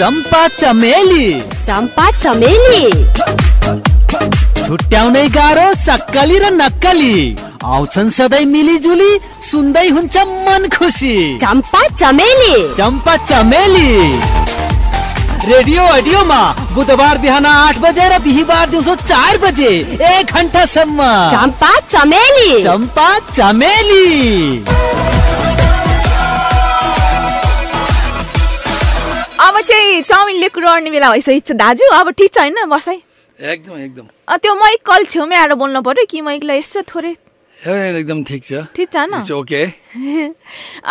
चंपा चमेली चंपा चमेली छुट्याउनै गाह्रो सक्कली र नक्कली आउँछन् सधैँ मिलिजुली सुन्दै हुन्छ मन खुसी चम्पा चमेली चम्पा चमेली रेडियो अडियोमा बुधबार बिहान आठ बजे र बिहिबार दिउँसो चार बजे एक घन्टासम्म चम्पा चमेली चम्पा चमेली अब चाहिँ चाउमिन कुरो अड्ने बेला भइसकेको दाजु अब ठिक छ होइन बसाइ एकदम एकदम त्यो मैक कल छेउमै आएर बोल्नु पर्यो कि मैकलाई यसो थोरै एकदम ठिक छ ठिक छ न ओके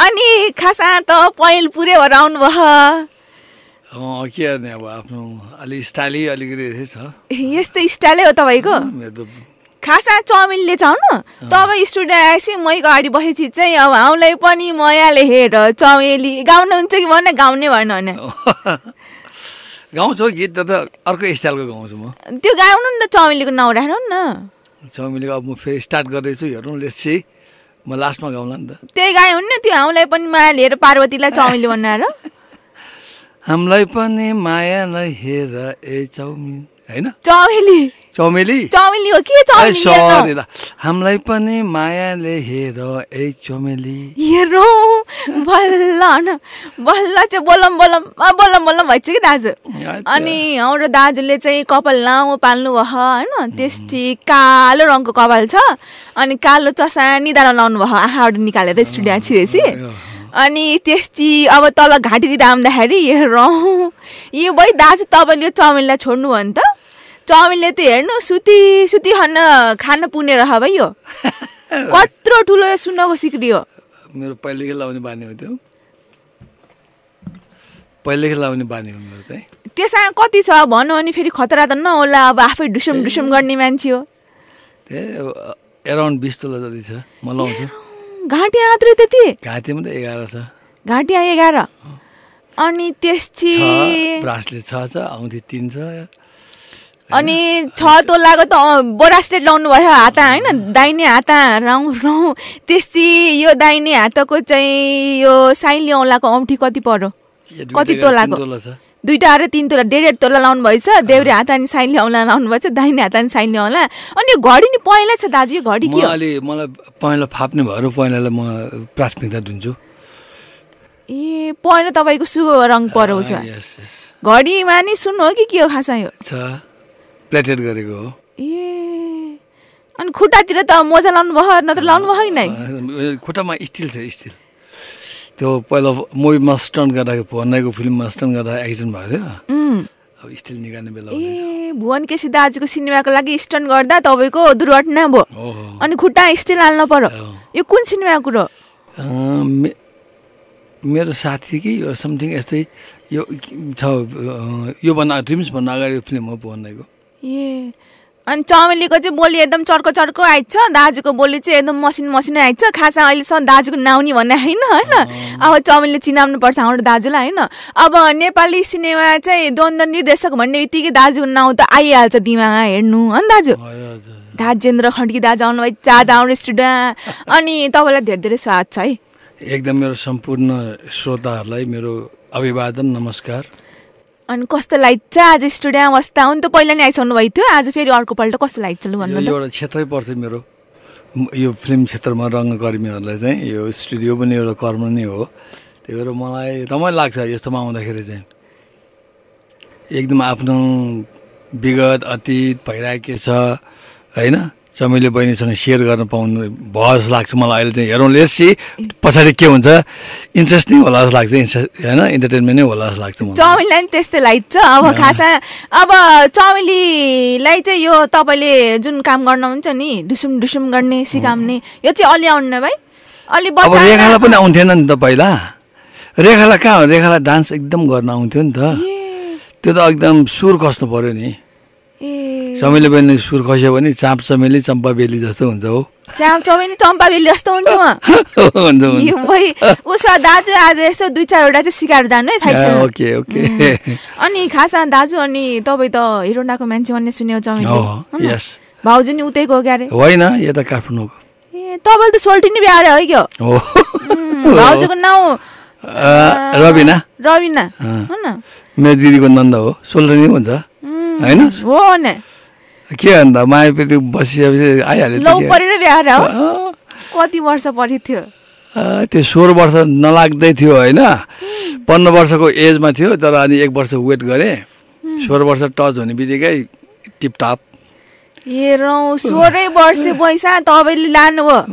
अनि खासमा त पहिल पुरै भएर आउनुभयो के गर्ने अब आफ्नो अलिक स्टाइलै अलिकति यस्तै स्टाइलै हो तपाईँको खासमा चाउमिनले त तब स्टुडेन्ट आएपछि मै अगाडि बसेपछि चाहिँ अब हामीलाई पनि मयाले हेर चौली गाउनु हुन्छ कि भन गाउने भएन भने गाउँछौ गीत त अर्को स्टाइलको गाउँछु म त्यो गाउनु नि त चौमिलीको नाउँ राख्नु न चौमेलीको अब म फेरि स्टार्ट गर्दैछु हेरौँ लेट्सी म लास्टमा गाउँला नि त त्यही गाएँ हुन्न त्यो हामीलाई पनि मायाले हेर पार्वतीलाई चौमिली बनाएर हामीलाई पनि नै हेर ए चौमिन होइन हो के सरी ल हामीलाई पनि मायाले हेर ए बल्ल बल्ल चाहिँ बोलम बोलम बोलम बोलम भइसक्यो कि दाजु अनि हाम्रो दाजुले चाहिँ कपाल लामो पाल्नु भयो होइन त्यस्तै कालो रङको कपाल छ अनि कालो चसा निधारमा लाउनु भयो आँखाबाट निकालेर स्टुडियो छिरेपछि अनि त्यस्तै अब तल घाँटीतिर आउँदाखेरि हेरौँ यो भाइ दाजु तपाईँले यो छोड्नु भयो नि त चाउमिनले त हेर्नु सुती सुती खान खान पुग्ने रह भाइ यो कत्रो ठुलो यो सुन्नको सिक्री हो मेरो पहिलेकै लाउने बानी हो त्यो पहिलेकै लाउने बानी हो मेरो चाहिँ त्यसमा कति छ भनौँ अनि फेरि खतरा त नहोला अब आफै डुसुम डुसुम गर्ने मान्छे हो एराउन्ड बिस तोला जति छ म लाउँछु घाँटी मात्रै त्यति घाँटी मात्रै एघार छ घाँटी एघार अनि त्यसपछि ब्रासलेट छ छ औँठी तिन छ अनि छ तोलाको त बोरास्लेट लाउनु भयो हाता होइन दाहिने हाता रौँ रौँ त्यसपछि यो दाहिने हातको चाहिँ यो साइली औँलाको औँठी कति पर्यो कति तोलाको दुईवटा र तिन तोला डेढ डेढ तोला लाउनु भएछ देउरे हात अनि साइली औँला लाउनु भएछ दाहिने हात अनि साइली औँला अनि यो घडी नि पहेँला छ दाजु यो घडी के अहिले मलाई पहेँला फाप्ने भएर पहेँलालाई म प्राथमिकता दिन्छु ए पहेँला तपाईँको सु रङ पराउँछ घडीमा नि सुन्नु हो कि के हो खासमा यो प्लेटेड गरेको हो ए अनि खुट्टातिर त मोजा लाउनु भयो नत्र लाउनु भयो कि नै खुट्टामा स्टिल थियो स्टिल त्यो पहिला मुभीमा स्टन्ट गर्दाखेरि भुवनको फिल्ममा स्टन्ट गर्दा एक्सिडेन्ट भएको थियो अब स्टिल निकाल्ने बेला ए भुवन केसी दाजुको सिनेमाको लागि स्टन्ट गर्दा तपाईँको दुर्घटना भयो अनि खुट्टा स्टिल हाल्नु पर्यो यो कुन सिनेमाको कुरो मेरो साथी कि यो समथिङ यस्तै यो छ योभन्दा भन्दा अगाडि फिल्म हो भुवनको ए अनि चमेलीको चाहिँ बोली एकदम चर्को चर्को आइज दाजुको बोली चाहिँ एकदम मसिन मसिनै आइज खासमा अहिलेसम्म दाजुको नाउनी भन्ने होइन होइन अब चमेलीले चिनाउनु पर्छ हाम्रो दाजुलाई होइन अब नेपाली सिनेमा चाहिँ द्वन्द्व निर्देशक भन्ने बित्तिकै दाजुको नाउँ त आइहाल्छ दिमाग हेर्नु होइन दाजु राजेन्द्र खड्की दाजु भयो चाजा आउनु स्टुडा अनि तपाईँलाई धेरै धेरै स्वागत छ है एकदम मेरो सम्पूर्ण श्रोताहरूलाई मेरो अभिवादन नमस्कार अनि कस्तो लाइट छ आज स्टुडियो हो हुन् त पहिला नै आइसक्नु भएको थियो आज फेरि अर्कोपल्ट कस्तो लाइट छ लु भन्नु एउटा क्षेत्रै पर्छ मेरो यो फिल्म क्षेत्रमा रङ्गकर्मीहरूलाई चाहिँ यो स्टुडियो पनि एउटा कर्म नै हो त्यही भएर मलाई रमाइलो लाग्छ यस्तोमा आउँदाखेरि चाहिँ एकदम आफ्नो विगत अतीत भइरहेको छ होइन चमेली बहिनीसँग सेयर गर्न पाउनु भयो जस्तो लाग्छ मलाई अहिले चाहिँ हेरौँ सी पछाडि के हुन्छ इन्ट्रेस्टिङ होला जस्तो लाग्छ इन्ट्रेस्ट होइन इन्टरटेनमेन्ट नै होला जस्तो लाग्छ चमेलीलाई पनि त्यस्तै छ अब खासा अब चमेलीलाई चाहिँ यो तपाईँले जुन काम गर्नुहुन्छ नि डुसुम डुसुम गर्ने सिकाउने यो चाहिँ अलि आउनु भाइ अलि अब रेखालाई पनि आउँथेन नि त पहिला रेखालाई कहाँ रेखालाई डान्स एकदम गर्न आउँथ्यो नि त त्यो त एकदम सुर कस्नु पऱ्यो नि ए चमेली बहिनी सुर खस्यो भने चाँप चमेली चम्पा बेली जस्तो हुन्छ हो चाँप चमेली चम्पा बेली जस्तो हुन्छ उसो दाजु आज यसो दुई चारवटा चाहिँ सिकाएर जानु है ओके ओके अनि खासमा दाजु अनि तपाईँ त हिरोनाको मान्छे भन्ने सुन्यो चमेली भाउजू नि उतैको गयो क्यारे होइन यता काठमाडौँको ए तपाईँले त सोल्टी नै ब्याएर है क्या भाउजूको नाउँ रविना रविना मेरो दिदीको नन्द हो सोल्टी नै हुन्छ होइन हो के भन्दा मायापेटी बसिसकेपछि आइहाल्यो परेर कति वर्ष परि थियो त्यो सोह्र वर्ष नलाग्दै थियो होइन पन्ध्र वर्षको एजमा थियो तर अनि एक वर्ष वेट गरेँ सोह्र वर्ष टच हुने बित्तिकै टिपटाप हेरौँ सोह्रै वर्ष पैसा तपाईँले हो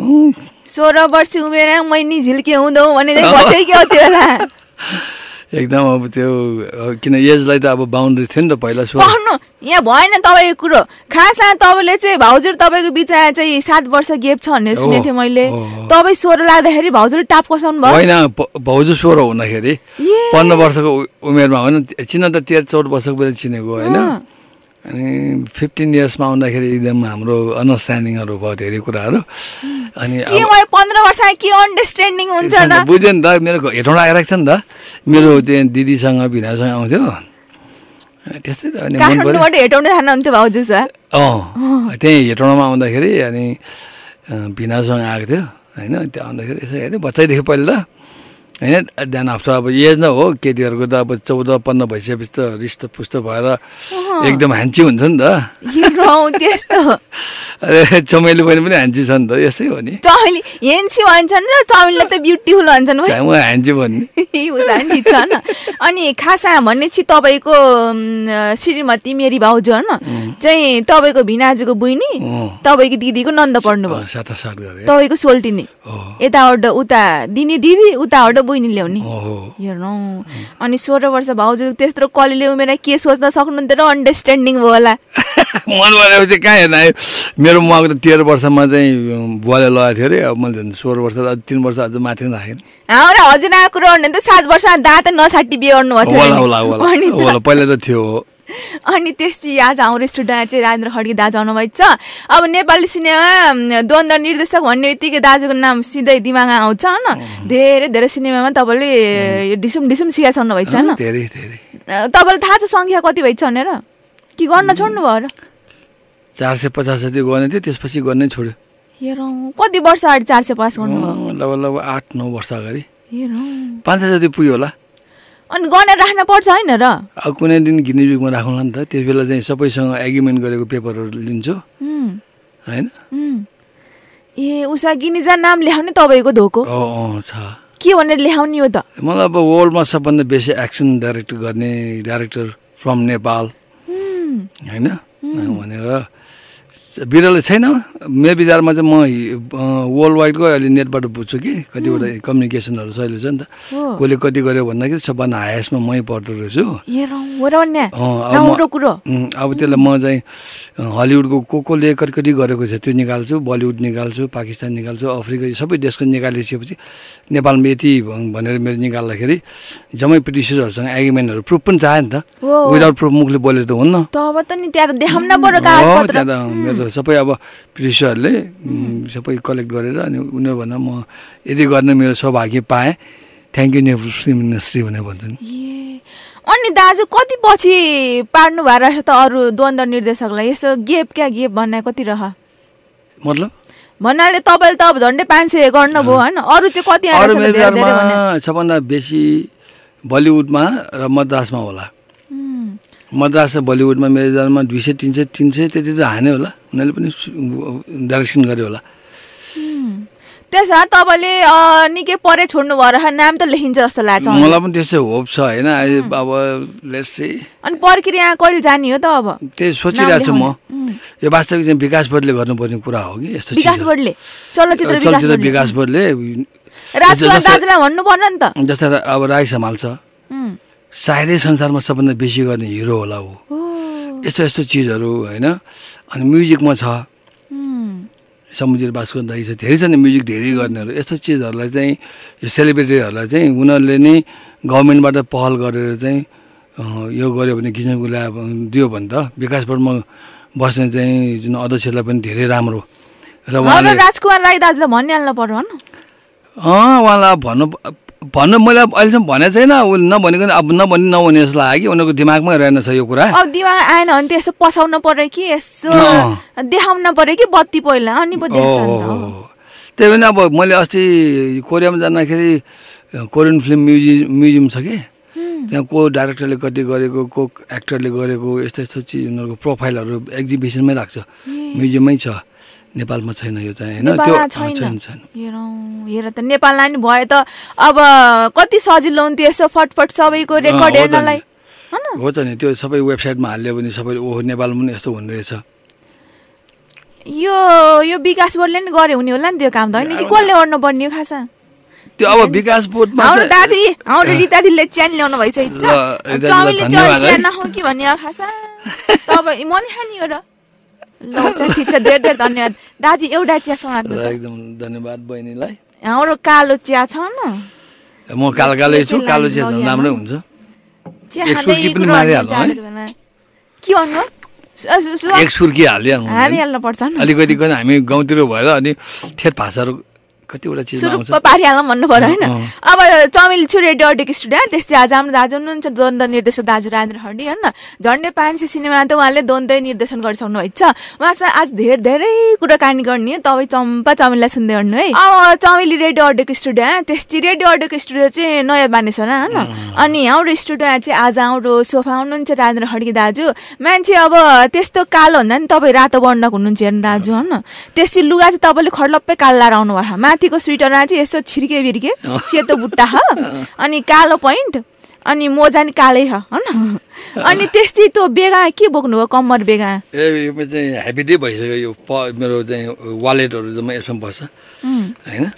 सोह्र वर्ष उमेर मैनी झिल्के हुँदो भने एकदम अब त्यो किन एजलाई त अब बााउन्ड्री थियो नि त पहिला सुन्नु यहाँ भएन तपाईँको कुरो खासमा तपाईँले चाहिँ भाउजू तपाईँको बिचमा चाहिँ सात वर्ष गेप छ भनेर सुनेको थिएँ मैले तपाईँ स्वर लाग्दाखेरि भाउजूले टाप कसाउनु भयो होइन भाउजू सोह्र हुँदाखेरि पन्ध्र वर्षको उमेरमा होइन चिन्न त तेह्र चौध वर्षको बेला चिनेको होइन अनि फिफ्टिन इयर्समा आउँदाखेरि एकदम हाम्रो अन्डरस्ट्यान्डिङहरू भयो धेरै कुराहरू अनि पन्ध्र वर्षमा के अन्डरस्ट्यान्डिङ हुन्छ बुझ्यो नि त मेरो हेटौँडा आइरहेको छ नि त मेरो त्यहाँ दिदीसँग भिनासँग आउँथ्यो त्यस्तै त अनि सर अँ त्यहीँ हेटौँडामा आउँदाखेरि अनि भिनासँग आएको थियो होइन त्यो आउँदाखेरि यसो हेऱ्यो बच्चैदेखि पहिला त होइन ध्यान आउँछ अब एज नै हो केटीहरूको त अब चौध पन्ध्र भइसकेपछि त रिष्ट पुस्त भएर एकदम हान्ची हुन्छ नि त अरे चमेली बहिनी पनि हान्ची छ नि त यसै हो नि त ब्युटिफुल हान्ची भन्ने अनि खासा भनेपछि तपाईँको श्रीमती मेरी भाउजू होइन चाहिँ तपाईँको भिनाजुको बहिनी तपाईँको दिदीको नन्द भयो तपाईँको सोल्टिनी यताबाट उता दिने दिदी उताबाट बहिनी ल्याउने हेर्नु अनि सोह्र वर्ष भाउजू त्यत्रो कलिले उमेर के सोच्न सक्नुहुन्थ्यो र अन्डरस्ट्यान्डिङ भयो होला मन भनेपछि कहाँ हेर्न आयो मेरो मग तेह्र वर्षमा चाहिँ बुवाले लगाएको थियो अरे अब मैले सोह्र वर्ष तिन वर्ष अझ माथि राखेन र हजुर आएको कुरो सात वर्षमा दाँत नछाटी बिहार्नु थियो पहिला त थियो अनि त्यसपछि आज हाम्रो स्टुडियोमा चाहिँ राजेन्द्र खड्के दाजु आउनुभएको छ अब नेपाली सिनेमा द्वन्द निर्देशक भन्ने बित्तिकै दाजुको नाम सिधै दिमागमा आउँछ होइन धेरै धेरै सिनेमामा तपाईँले डिसुम डिसुम सिकाइसक्नु भएको छ होइन तपाईँलाई थाहा छ सङ्ख्या कति भएछ भनेर कि गर्न छोड्नु भयो र चार सय पचास जति गर्ने थियो त्यसपछि गर्नै छोड्यो कति वर्ष अगाडि चार सय पचास गर्नु लगभग लगभग आठ नौ वर्ष अगाडि पाँच सय जति पुग्यो होला अनि गनेर राख्न पर्छ होइन र कुनै दिन बिगमा राखौँला नि त त्यस बेला चाहिँ सबैसँग एग्रिमेन्ट गरेको पेपरहरू लिन्छु होइन ए उसमा गिनिजा नाम लेखाउने तपाईँको धोको छ के भनेर लेखाउने हो त मलाई अब वर्ल्डमा सबभन्दा बेसी एक्सन डाइरेक्ट गर्ने डाइरेक्टर फ्रम नेपाल होइन भनेर बिरलै छैन मे बिजारमा चाहिँ म वर्ल्ड वाइड गयो अहिले नेटबाट बुझ्छु कि कतिवटा कम्युनिकेसनहरू छ अहिले छ नि त कसले कति गर्यो भन्दाखेरि सबभन्दा हायस्टमा मै पर्दो रहेछु अब त्यसलाई म चाहिँ हलिउडको को कोले कति कति गरेको छ त्यो निकाल्छु बलिउड निकाल्छु पाकिस्तान निकाल्छु अफ्रिका सबै देशको निकालिसकेपछि नेपालमा यति भनेर मेरो निकाल्दाखेरि जम्मै पिटिसरहरूसँग एग्रिमेन्टहरू प्रुफ पनि चाहे नि त विदाउट प्रुफ मुखले बोलेर त हुन्न त सबै अब पुलिसहरूले सबै कलेक्ट गरेर अनि उनीहरूभन्दा म यदि गर्न मेरो सौभाग्य पाएँ thank you Nepal film industry भनेर भन्छन् अनि दाजु कति पछि पार्नु भएर त अरू द्वन्द्व निर्देशकलाई यसो गेप क्या गेप भन्ने कति रह मतलब भन्नाले तपाईँले त अब झन्डै पाँच सय गर्नुभयो होइन अरू चाहिँ कति सबभन्दा बेसी बलिउडमा र मद्रासमा होला मद्रास र बलिउडमा मेरो जन्म दुई सय तिन सय तिन सय त्यति त हाने होला उनीहरूले पनि डाइरेक्सन गर्यो होला त्यसो भए तपाईँले निकै परे छोड्नु र नाम त लेखिन्छ जस्तो लाग्छ मलाई पनि त्यस्तै होप छ होइन अब अनि प्रक्रिया कहिले जाने हो त अब त्यही सोचिरहेको छु म यो वास्तविक चाहिँ विकास बोर्डले गर्नुपर्ने कुरा हो कि यस्तो विकास बोर्डले चलचित्र चलचित्र विकास बोर्डले भन्नु पर्ने नि त जस्तै अब राई सम्हाल्छ सायदै संसारमा सबभन्दा बेसी गर्ने हिरो होला ऊ यस्तो यस्तो चिजहरू होइन अनि म्युजिकमा छ समुद्र बास छ धेरै छ नि म्युजिक धेरै गर्नेहरू यस्तो चिजहरूलाई चाहिँ यो सेलिब्रेटीहरूलाई चाहिँ उनीहरूले नै गभर्मेन्टबाट पहल गरेर चाहिँ यो गर्यो भने किसिमकोलाई दियो भने त विकास विकासपुरमा बस्ने चाहिँ जुन अध्यक्षलाई पनि धेरै राम्रो र उहाँले राजकुमार राई दाजुलाई भनिहाल्नु पर्यो उहाँलाई भन्नु भन्न मैले अहिलेसम्म भनेको छैन नभनेको अब नभने नभने जस्तो लाग्यो कि उनीहरूको दिमागमा रहेनछ यो कुरा अब दिमाग आएन भने त यसो पसाउन पर्यो कि यसो देखाउनु पर्यो कि बत्ती पहिला अनि पो त्यही पनि अब मैले अस्ति कोरियामा जाँदाखेरि कोरियन फिल्म म्युजियम म्युजियम छ कि त्यहाँ को डाइरेक्टरले कति गरेको को एक्टरले गरेको यस्तो यस्तो चिज उनीहरूको प्रोफाइलहरू एक्जिबिसनमै राख्छ म्युजियममै छ नेपालमा छैन यो चाहिँ होइन हेरौँ हेर त नेपाललाई नि भयो त अब कति सजिलो हुन्थ्यो यसो फटफट सबैको रेकर्ड हेर्नलाई हो त नि त्यो सबै वेबसाइटमा हाल्यो भने सबै ओहो नेपालमा पनि यस्तो हुने रहेछ यो यो विकास बोर्डले नि गरे हुने होला नि त्यो काम त होइन कि कसले गर्नु पर्ने हो खास त्यो अब विकास बोर्डमा दाजु आउनु रिता दिदीले च्यान ल्याउनु भइसकेको छ चाउमिनले च्यान हो कि भन्ने खास तब म नि खाने हो र ठिक छ धेरै धेरै धन्यवाद दाजु एउटा चिया समाज एकदम धन्यवाद बहिनीलाई हाम्रो कालो चिया छ न म कालो कालो छु कालो चिया राम्रै हुन्छ के भन्नु एक सुर्की हालिहाल्नु हालिहाल्नु पर्छ अलिकति हामी गाउँतिर भएर अनि ठेट भाषाहरू कतिवटा चिजमा पारिहाल्न भन्नु पऱ्यो होइन अब चमेल छुरे डर्डेक स्टुडेन्ट त्यस्तै आज हाम्रो दाजु हुनुहुन्छ द्वन्द निर्देशक दाजु राजेन्द्र हर्डी होइन झन्डै पाँच सय सिनेमा त उहाँले द्वन्द्वै निर्देशन भएको छ उहाँसँग आज धेरै धेरै कुराकानी गर्ने तपाईँ चम्पा चमेललाई सुन्दै गर्नु है अब चमेली रेडियो अर्डेको स्टुडियो त्यस्तै रेडियो अर्डेको स्टुडियो चाहिँ नयाँ होला होइन अनि हाम्रो स्टुडियो चाहिँ आज हाम्रो सोफा आउनुहुन्छ राजेन्द्र हर्डी दाजु मान्छे अब त्यस्तो कालो हुँदा नि तपाईँ रातो वर्णक हुनुहुन्छ हेर्नु दाजु होइन त्यस्तै लुगा चाहिँ तपाईँले खर्लप्पै कालो लाएर भएको माथिको स्वेटरमा चाहिँ यसो छिर्के बिर्के सेतो बुट्टा हो अनि कालो पैन्ट अनि मोजा नि कालै होइन अनि त्यस्तै त्यो बेगा के बोक्नु हो कम्मर बेगा ए यो चाहिँ हेभी भइसक्यो यो मेरो चाहिँ वालेटहरू जम्मा यसमा बस्छ होइन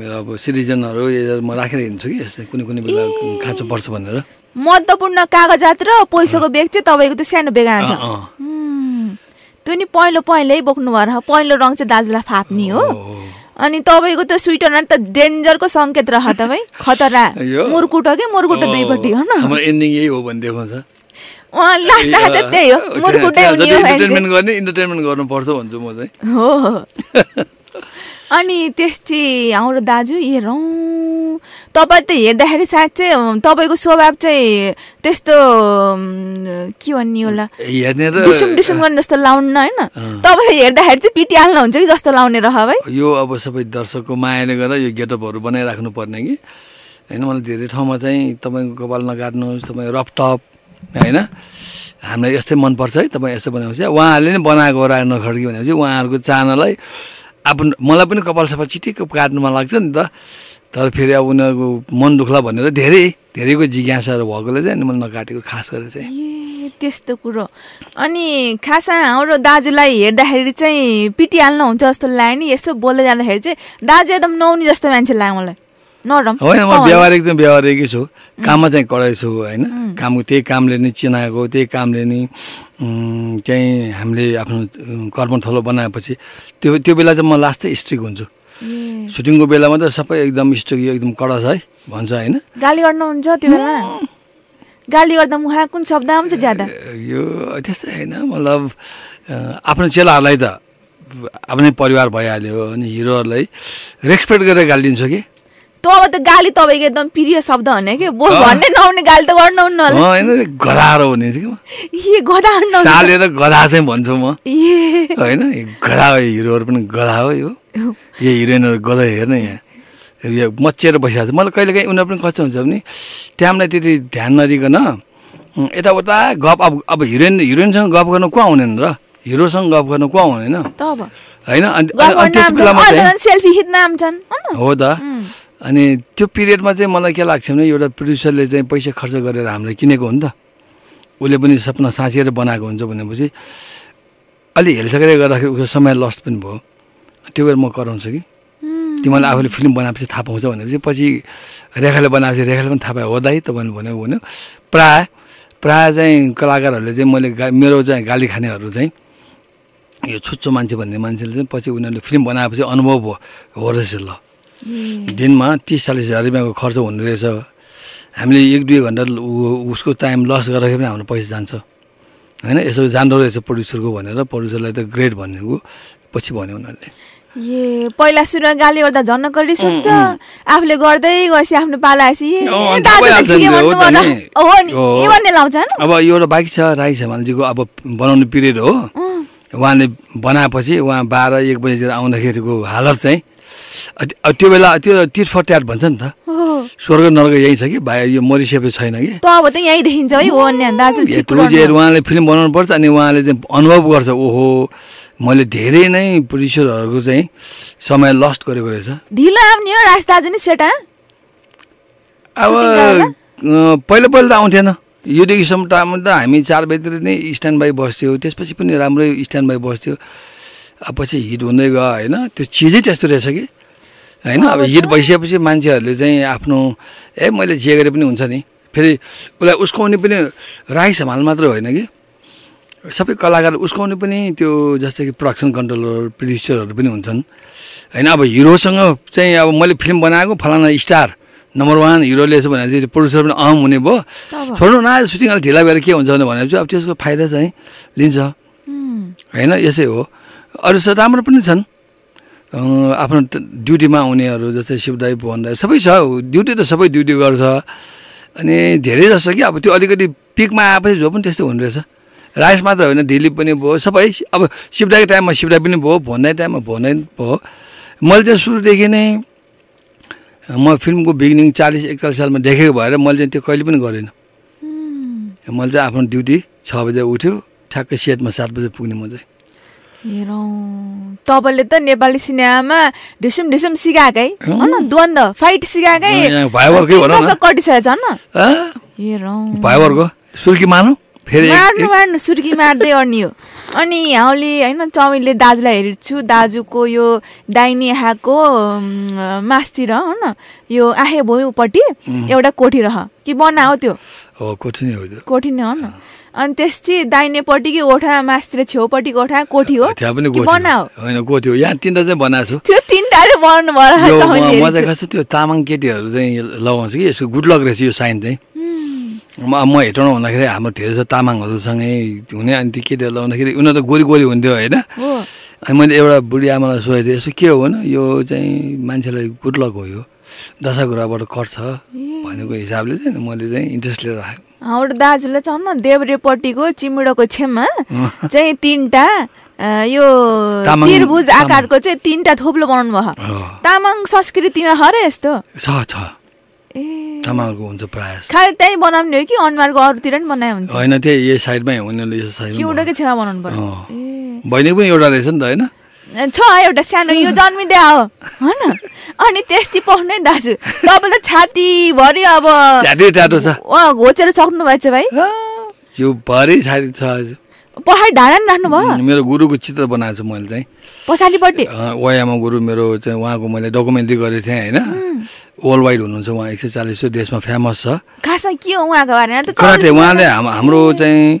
मेरो अब सिटिजनहरू म राखेर हिँड्छु कि कुनै कुनै बेला खाँचो पर्छ भनेर महत्त्वपूर्ण कागजात र पैसाको बेग चाहिँ तपाईँको त्यो सानो बेगा छ त्यो नि पहिलो पहिल्यै बोक्नु भएर पहिलो रङ चाहिँ दाजुलाई फाप्ने हो अनि तपाईँको त्यो स्विटनर त डेन्जरको सङ्केत रह तपाईँ खतरा मुर्कुटो कि मुर्कुटो दुईपट्टि हो हो भन्ने लास्ट त्यही हो भन्छु म चाहिँ हो अनि त्यसपछि हाम्रो दाजु हेरौँ तपाईँ त हेर्दाखेरि साँच्चै तपाईँको स्वभाव चाहिँ त्यस्तो के भन्ने होला डिसुम डिसुम गर्ने जस्तो लाउन्न होइन तपाईँले हेर्दाखेरि चाहिँ पिटिहाल्नुहुन्छ हुन्छ कि जस्तो लाउने रह भाइ यो अब सबै दर्शकको मायाले गर्दा यो गेटअपहरू बनाइराख्नु पर्ने कि होइन मलाई धेरै ठाउँमा चाहिँ तपाईँको कपाल नकाट्नुहोस् तपाईँ रफटप होइन हामीलाई यस्तै मनपर्छ है तपाईँ यस्तो बनाएपछि उहाँहरूले नै बनाएको खड्की भनेपछि उहाँहरूको चाहनालाई अब मलाई पनि कपाल सफा चिटिक्क काट्नु मन लाग्छ नि त तर फेरि अब उनीहरूको मन दुख्ला भनेर धेरै धेरैको जिज्ञासाहरू भएकोले चाहिँ मैले नकाटेको खास गरेर चाहिँ त्यस्तो कुरो अनि खासमा हाम्रो दाजुलाई हेर्दाखेरि चाहिँ पिटिहाल्नुहुन्छ हुन्छ जस्तो लाग्यो नि यसो बोल्दै जाँदाखेरि चाहिँ दाजु एकदम नौनी जस्तो मान्छे लाग्यो मलाई नरम होइन म व्यवहार एकदम व्यवहारिकै छु काममा चाहिँ कडै छु होइन काम त्यही कामले नै चिनाएको त्यही कामले नै चाहिँ हामीले आफ्नो कर्मथलो बनाएपछि त्यो त्यो बेला चाहिँ म लास्ट चाहिँ स्ट्रिक हुन्छु सुटिङको बेलामा त सबै एकदम स्ट्रिक एकदम कडा छ है भन्छ होइन गाली गर्नुहुन्छ त्यो बेला गाली गर्दा मुहा कुन शब्द आउँछ ज्यादा यो त्यस्तै होइन मतलब आफ्नो चेलाहरूलाई त आफ्नै परिवार भइहाल्यो अनि हिरोहरूलाई रेस्पेक्ट गरेर गाली गालिदिन्छु कि अब त गाली तपाईँको एकदम प्रिय शब्द हुने कि बो भन्ने नहुने गाली त गर्नुहुन्न गधारो हुने ए गधा सालेर गधा चाहिँ भन्छु म ए होइन गधा हिरोहरू पनि गधा हो यो यो हिरोइनहरू गधा हेर्ने यहाँ मचेर बसिरहेको छ मलाई कहिलेकाहीँ उनीहरू पनि कस्तो हुन्छ भने टाइमलाई त्यति ध्यान नदिकन यताउता गफ अब अब हिरोइन हिरोइनसँग गफ गर्नु को आउँदैन र हिरोसँग गफ गर्नु को आउँदैन होइन हो त अनि त्यो पिरियडमा चाहिँ मलाई के लाग्छ भने एउटा प्रड्युसरले चाहिँ पैसा खर्च गरेर हामीलाई किनेको हो नि त उसले पनि सपना साँचेर बनाएको हुन्छ भनेपछि अलि हेलसेकेर गर्दाखेरि उसको समय लस्ट पनि भयो त्यो भएर म कराउँछु कि तिमीलाई आफूले फिल्म बनाएपछि थाहा पाउँछ भनेपछि पछि रेखाले बनाएपछि रेखाले पनि थाहा पायो हो दाइ तपाईँले भनेको भन्यो प्रायः प्रायः चाहिँ कलाकारहरूले चाहिँ मैले गा मेरो चाहिँ गाली खानेहरू चाहिँ यो छुच्चो मान्छे भन्ने मान्छेले चाहिँ पछि उनीहरूले फिल्म बनाएपछि अनुभव भयो हो रहेछ ल Hmm. दिनमा तिस चालिस हजार रुपियाँको खर्च हुने रहेछ हामीले एक दुई घन्टा उसको टाइम लस गर्दाखेरि पनि हाम्रो पैसा जान्छ होइन यसो जान्दो रहेछ प्रड्युसरको भनेर प्रड्युसरलाई त ग्रेट भनेको पछि भन्यो उनीहरूले ए पहिला सुरु गाली गर्दा झन् रिस आफूले गर्दै गएपछि आफ्नो पाला अब यो एउटा बाँकी छ राई छेमालजीको अब बनाउने पिरियड हो उहाँले बनाएपछि उहाँ बाह्र एक बजीतिर आउँदाखेरिको हालत चाहिँ त्यो बेला त्यो तिटफट्याट भन्छ नि त स्वर्ग नर्ग यहीँ छ कि भाइ यो मरिसेपे छैन कि अब त यहीँ देखिन्छ है उहाँले फिल्म बनाउनु पर्छ अनि उहाँले चाहिँ अनुभव गर्छ ओहो मैले धेरै नै प्रड्युसरहरूको चाहिँ समय लस्ट गरेको रहेछ ढिलो आउने हो राज दाजु नि सेटा अब पहिला पहिला त आउँथेन योदेखिसम्म टाइम त हामी चार बजीतिर नै स्ट्यान्ड बाई बस्थ्यौँ त्यसपछि पनि राम्रै स्ट्यान्ड बाई बस्थ्यो अब पछि हिट हुँदै गयो होइन त्यो चिजै त्यस्तो रहेछ कि होइन अब हिट भइसकेपछि मान्छेहरूले चाहिँ आफ्नो ए मैले जे गरे पनि हुन्छ नि फेरि उसलाई उस्काउने पनि राई हमाल मात्र होइन कि सबै कलाकार उस्काउने पनि त्यो जस्तै कि प्रडक्सन कन्ट्रोलर प्रड्युसरहरू पनि हुन्छन् होइन अब हिरोसँग चाहिँ अब मैले फिल्म बनाएको फलाना स्टार नम्बर वान हिरो यसो भने चाहिँ प्रड्युसर पनि अहम हुने भयो छोड्नु न सुटिङ अलिक ढिला भएर के हुन्छ भने भनेपछि अब त्यसको फाइदा चाहिँ लिन्छ होइन यसै हो अरू छ राम्रो पनि छन् आफ्नो ड्युटीमा आउनेहरू जस्तै शिवदाई भुवनदाई सबै छ ड्युटी त सबै ड्युटी गर्छ अनि धेरै जस्तो कि अब त्यो अलिकति पिकमा आएपछि जो पनि त्यस्तो हुने रहेछ राइस मात्र होइन दिलीप पनि भयो सबै अब शिवदाईको टाइममा शिवदाई पनि भयो भुवनदाई टाइममा भुवनदाई भयो मैले चाहिँ सुरुदेखि नै म फिल्मको बिगिनिङ चालिस एकचालिस सालमा देखेको भएर मैले चाहिँ त्यो कहिले पनि गरेन मैले चाहिँ आफ्नो ड्युटी छ बजे उठ्यो ठ्याक्कै सेतमा सात बजे पुग्ने म चाहिँ तपाईँले त नेपाली सिनेमामा ढिसुम ढिसुम सिकाएकै होइन द्वन्द फाइट सिकाएकै कटिसकेको छ हेरौँ सुर्की मानौ फेरि मार्नु मार्नु सुर्की मार्दै अड्नियो अनि हामीले होइन चमेलले दाजुलाई हेर्छु दाजुको यो दाहिने हाको मासतिर न यो आहे भुइँपट्टि एउटा कोठी रह कि बना हो त्यो कोठी नै हो न अनि त्यसपछि दाहिनेपट्टिकै ओठा मासतिर छेउपट्टिको ओठा कोठी हो त्यहाँ पनि बना होइन कोठी हो यहाँ तिनवटा चाहिँ बनाएको छु त्यो तिनवटा चाहिँ बनाउनु भयो म चाहिँ खास त्यो तामाङ केटीहरू चाहिँ लगाउँछ कि यसको गुड लक रहेछ यो साइन चाहिँ म म हेटौँ हुँदाखेरि हाम्रो धेरै छ तामाङहरूसँगै हुने अनि त्यो केटीहरूलाई आउँदाखेरि उनीहरू त गोरी गोरी हुन्थ्यो होइन अनि मैले एउटा बुढी आमालाई सोधेको थिएँ यसो के हो भने यो चाहिँ मान्छेलाई गुड हो यो दशा कुराबाट कट्छ भनेको हिसाबले चाहिँ मैले चाहिँ इन्ट्रेस्ट लिएर राखेको हाम्रो दाजुलाई चाहिँ न देब्रेपट्टिको चिमुडोको छेममा चाहिँ तिनवटा यो त्रिभुज आकारको चाहिँ तिनवटा थोप्लो बनाउनु भयो तामाङ संस्कृतिमा हरे यस्तो छ छ तामाङहरूको हुन्छ प्रायः खालि त्यहीँ बनाउने हो कि अनुहारको अरूतिर पनि बनायो हुन्छ होइन त्यही यो साइडमै उनीहरूले यो साइड एउटाकै छेउमा बनाउनु पर्छ बहिनी पनि एउटा रहेछ नि त होइन छ एउटा सानो यो जन्मिँदै हो होइन अनि त्यस चिपाउनु है दाजु तपाईँ त छातीभरि अब टाटो छ घोचेर सक्नु भएछ भाइ यो भरि छाती छ पहाड ढाडा नि राख्नु भयो मेरो गुरुको चित्र बनाएको छु मैले चाहिँ पछाडिपट्टि वायामा गुरु मेरो चाहिँ उहाँको मैले डकुमेन्ट्री गरेको थिएँ होइन वर्ल्ड वाइड हुनुहुन्छ उहाँ एक सय चालिस देशमा फेमस छ खासमा के हो उहाँको बारेमा कराटे उहाँले हाम्रो चाहिँ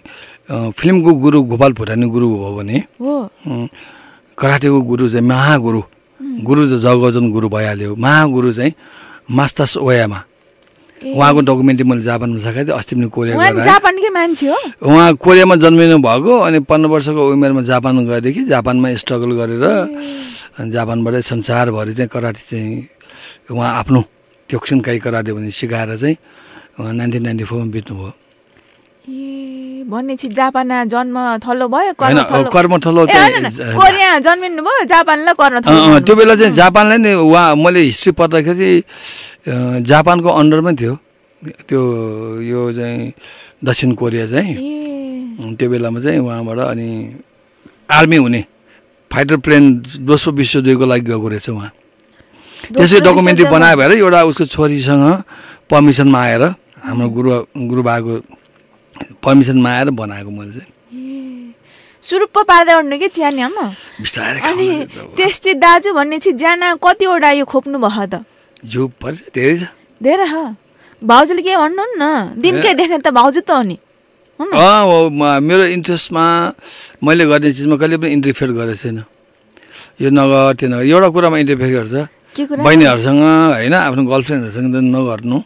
फिल्मको गुरु गोपाल भुटानी गुरु हो भने कराटेको गुरु चाहिँ महागुरु गुरु जगजन गुरु भइहाल्यो महागुरु चाहिँ मास्टर्स ओयामा उहाँको डकुमेन्ट्री मैले जापानमा सकाएको अस्ति पनि कोरिया जापानकै मान्छे हो उहाँ कोरियामा जन्मिनु भएको अनि पन्ध्र वर्षको उमेरमा जापान गएदेखि जापानमा स्ट्रगल गरेर जापानबाटै संसारभरि चाहिँ कराटे चाहिँ उहाँ आफ्नो ट्योक्सन काई कराटे भन्ने सिकाएर चाहिँ उहाँ नाइन्टिन नाइन्टी फोरमा बित्नुभयो भनेपछि जापान जन्म थलो भयो कर्म थलो जन्मिनु भयो जापानलाई कर्म त्यो बेला चाहिँ जापानलाई नै उहाँ मैले हिस्ट्री पढ्दाखेरि जापानको अन्डरमै थियो त्यो यो चाहिँ दक्षिण कोरिया चाहिँ त्यो बेलामा चाहिँ उहाँबाट अनि आर्मी हुने फाइटर प्लेन दोस्रो विश्वयुद्धको लागि गएको रहेछ उहाँ त्यसै डकुमेन्ट्री बनायो भएर एउटा उसको छोरीसँग पर्मिसनमा आएर हाम्रो गुरु गुरुबाको पर्मिसनमा आएर बनाएको मैले चाहिँ सुरुप पार्दै ओर्नु कि चिया अनि त्यस चाहिँ दाजु भन्ने चाहिँ ज्याना कतिवटा यो खोप्नु भयो त झुप पर्छ धेरै छ धेरै छ भाउजूले के न दिनकै देख्ने त भाउजू त हो नि मेरो इन्ट्रेस्टमा मैले गर्ने चिजमा कहिले पनि इन्टरफेयर गरेको छैन यो नगर त्यो नगर एउटा कुरामा इन्टरफेयर गर्छ बहिनीहरूसँग होइन आफ्नो गर्लफ्रेन्डहरूसँग नगर्नु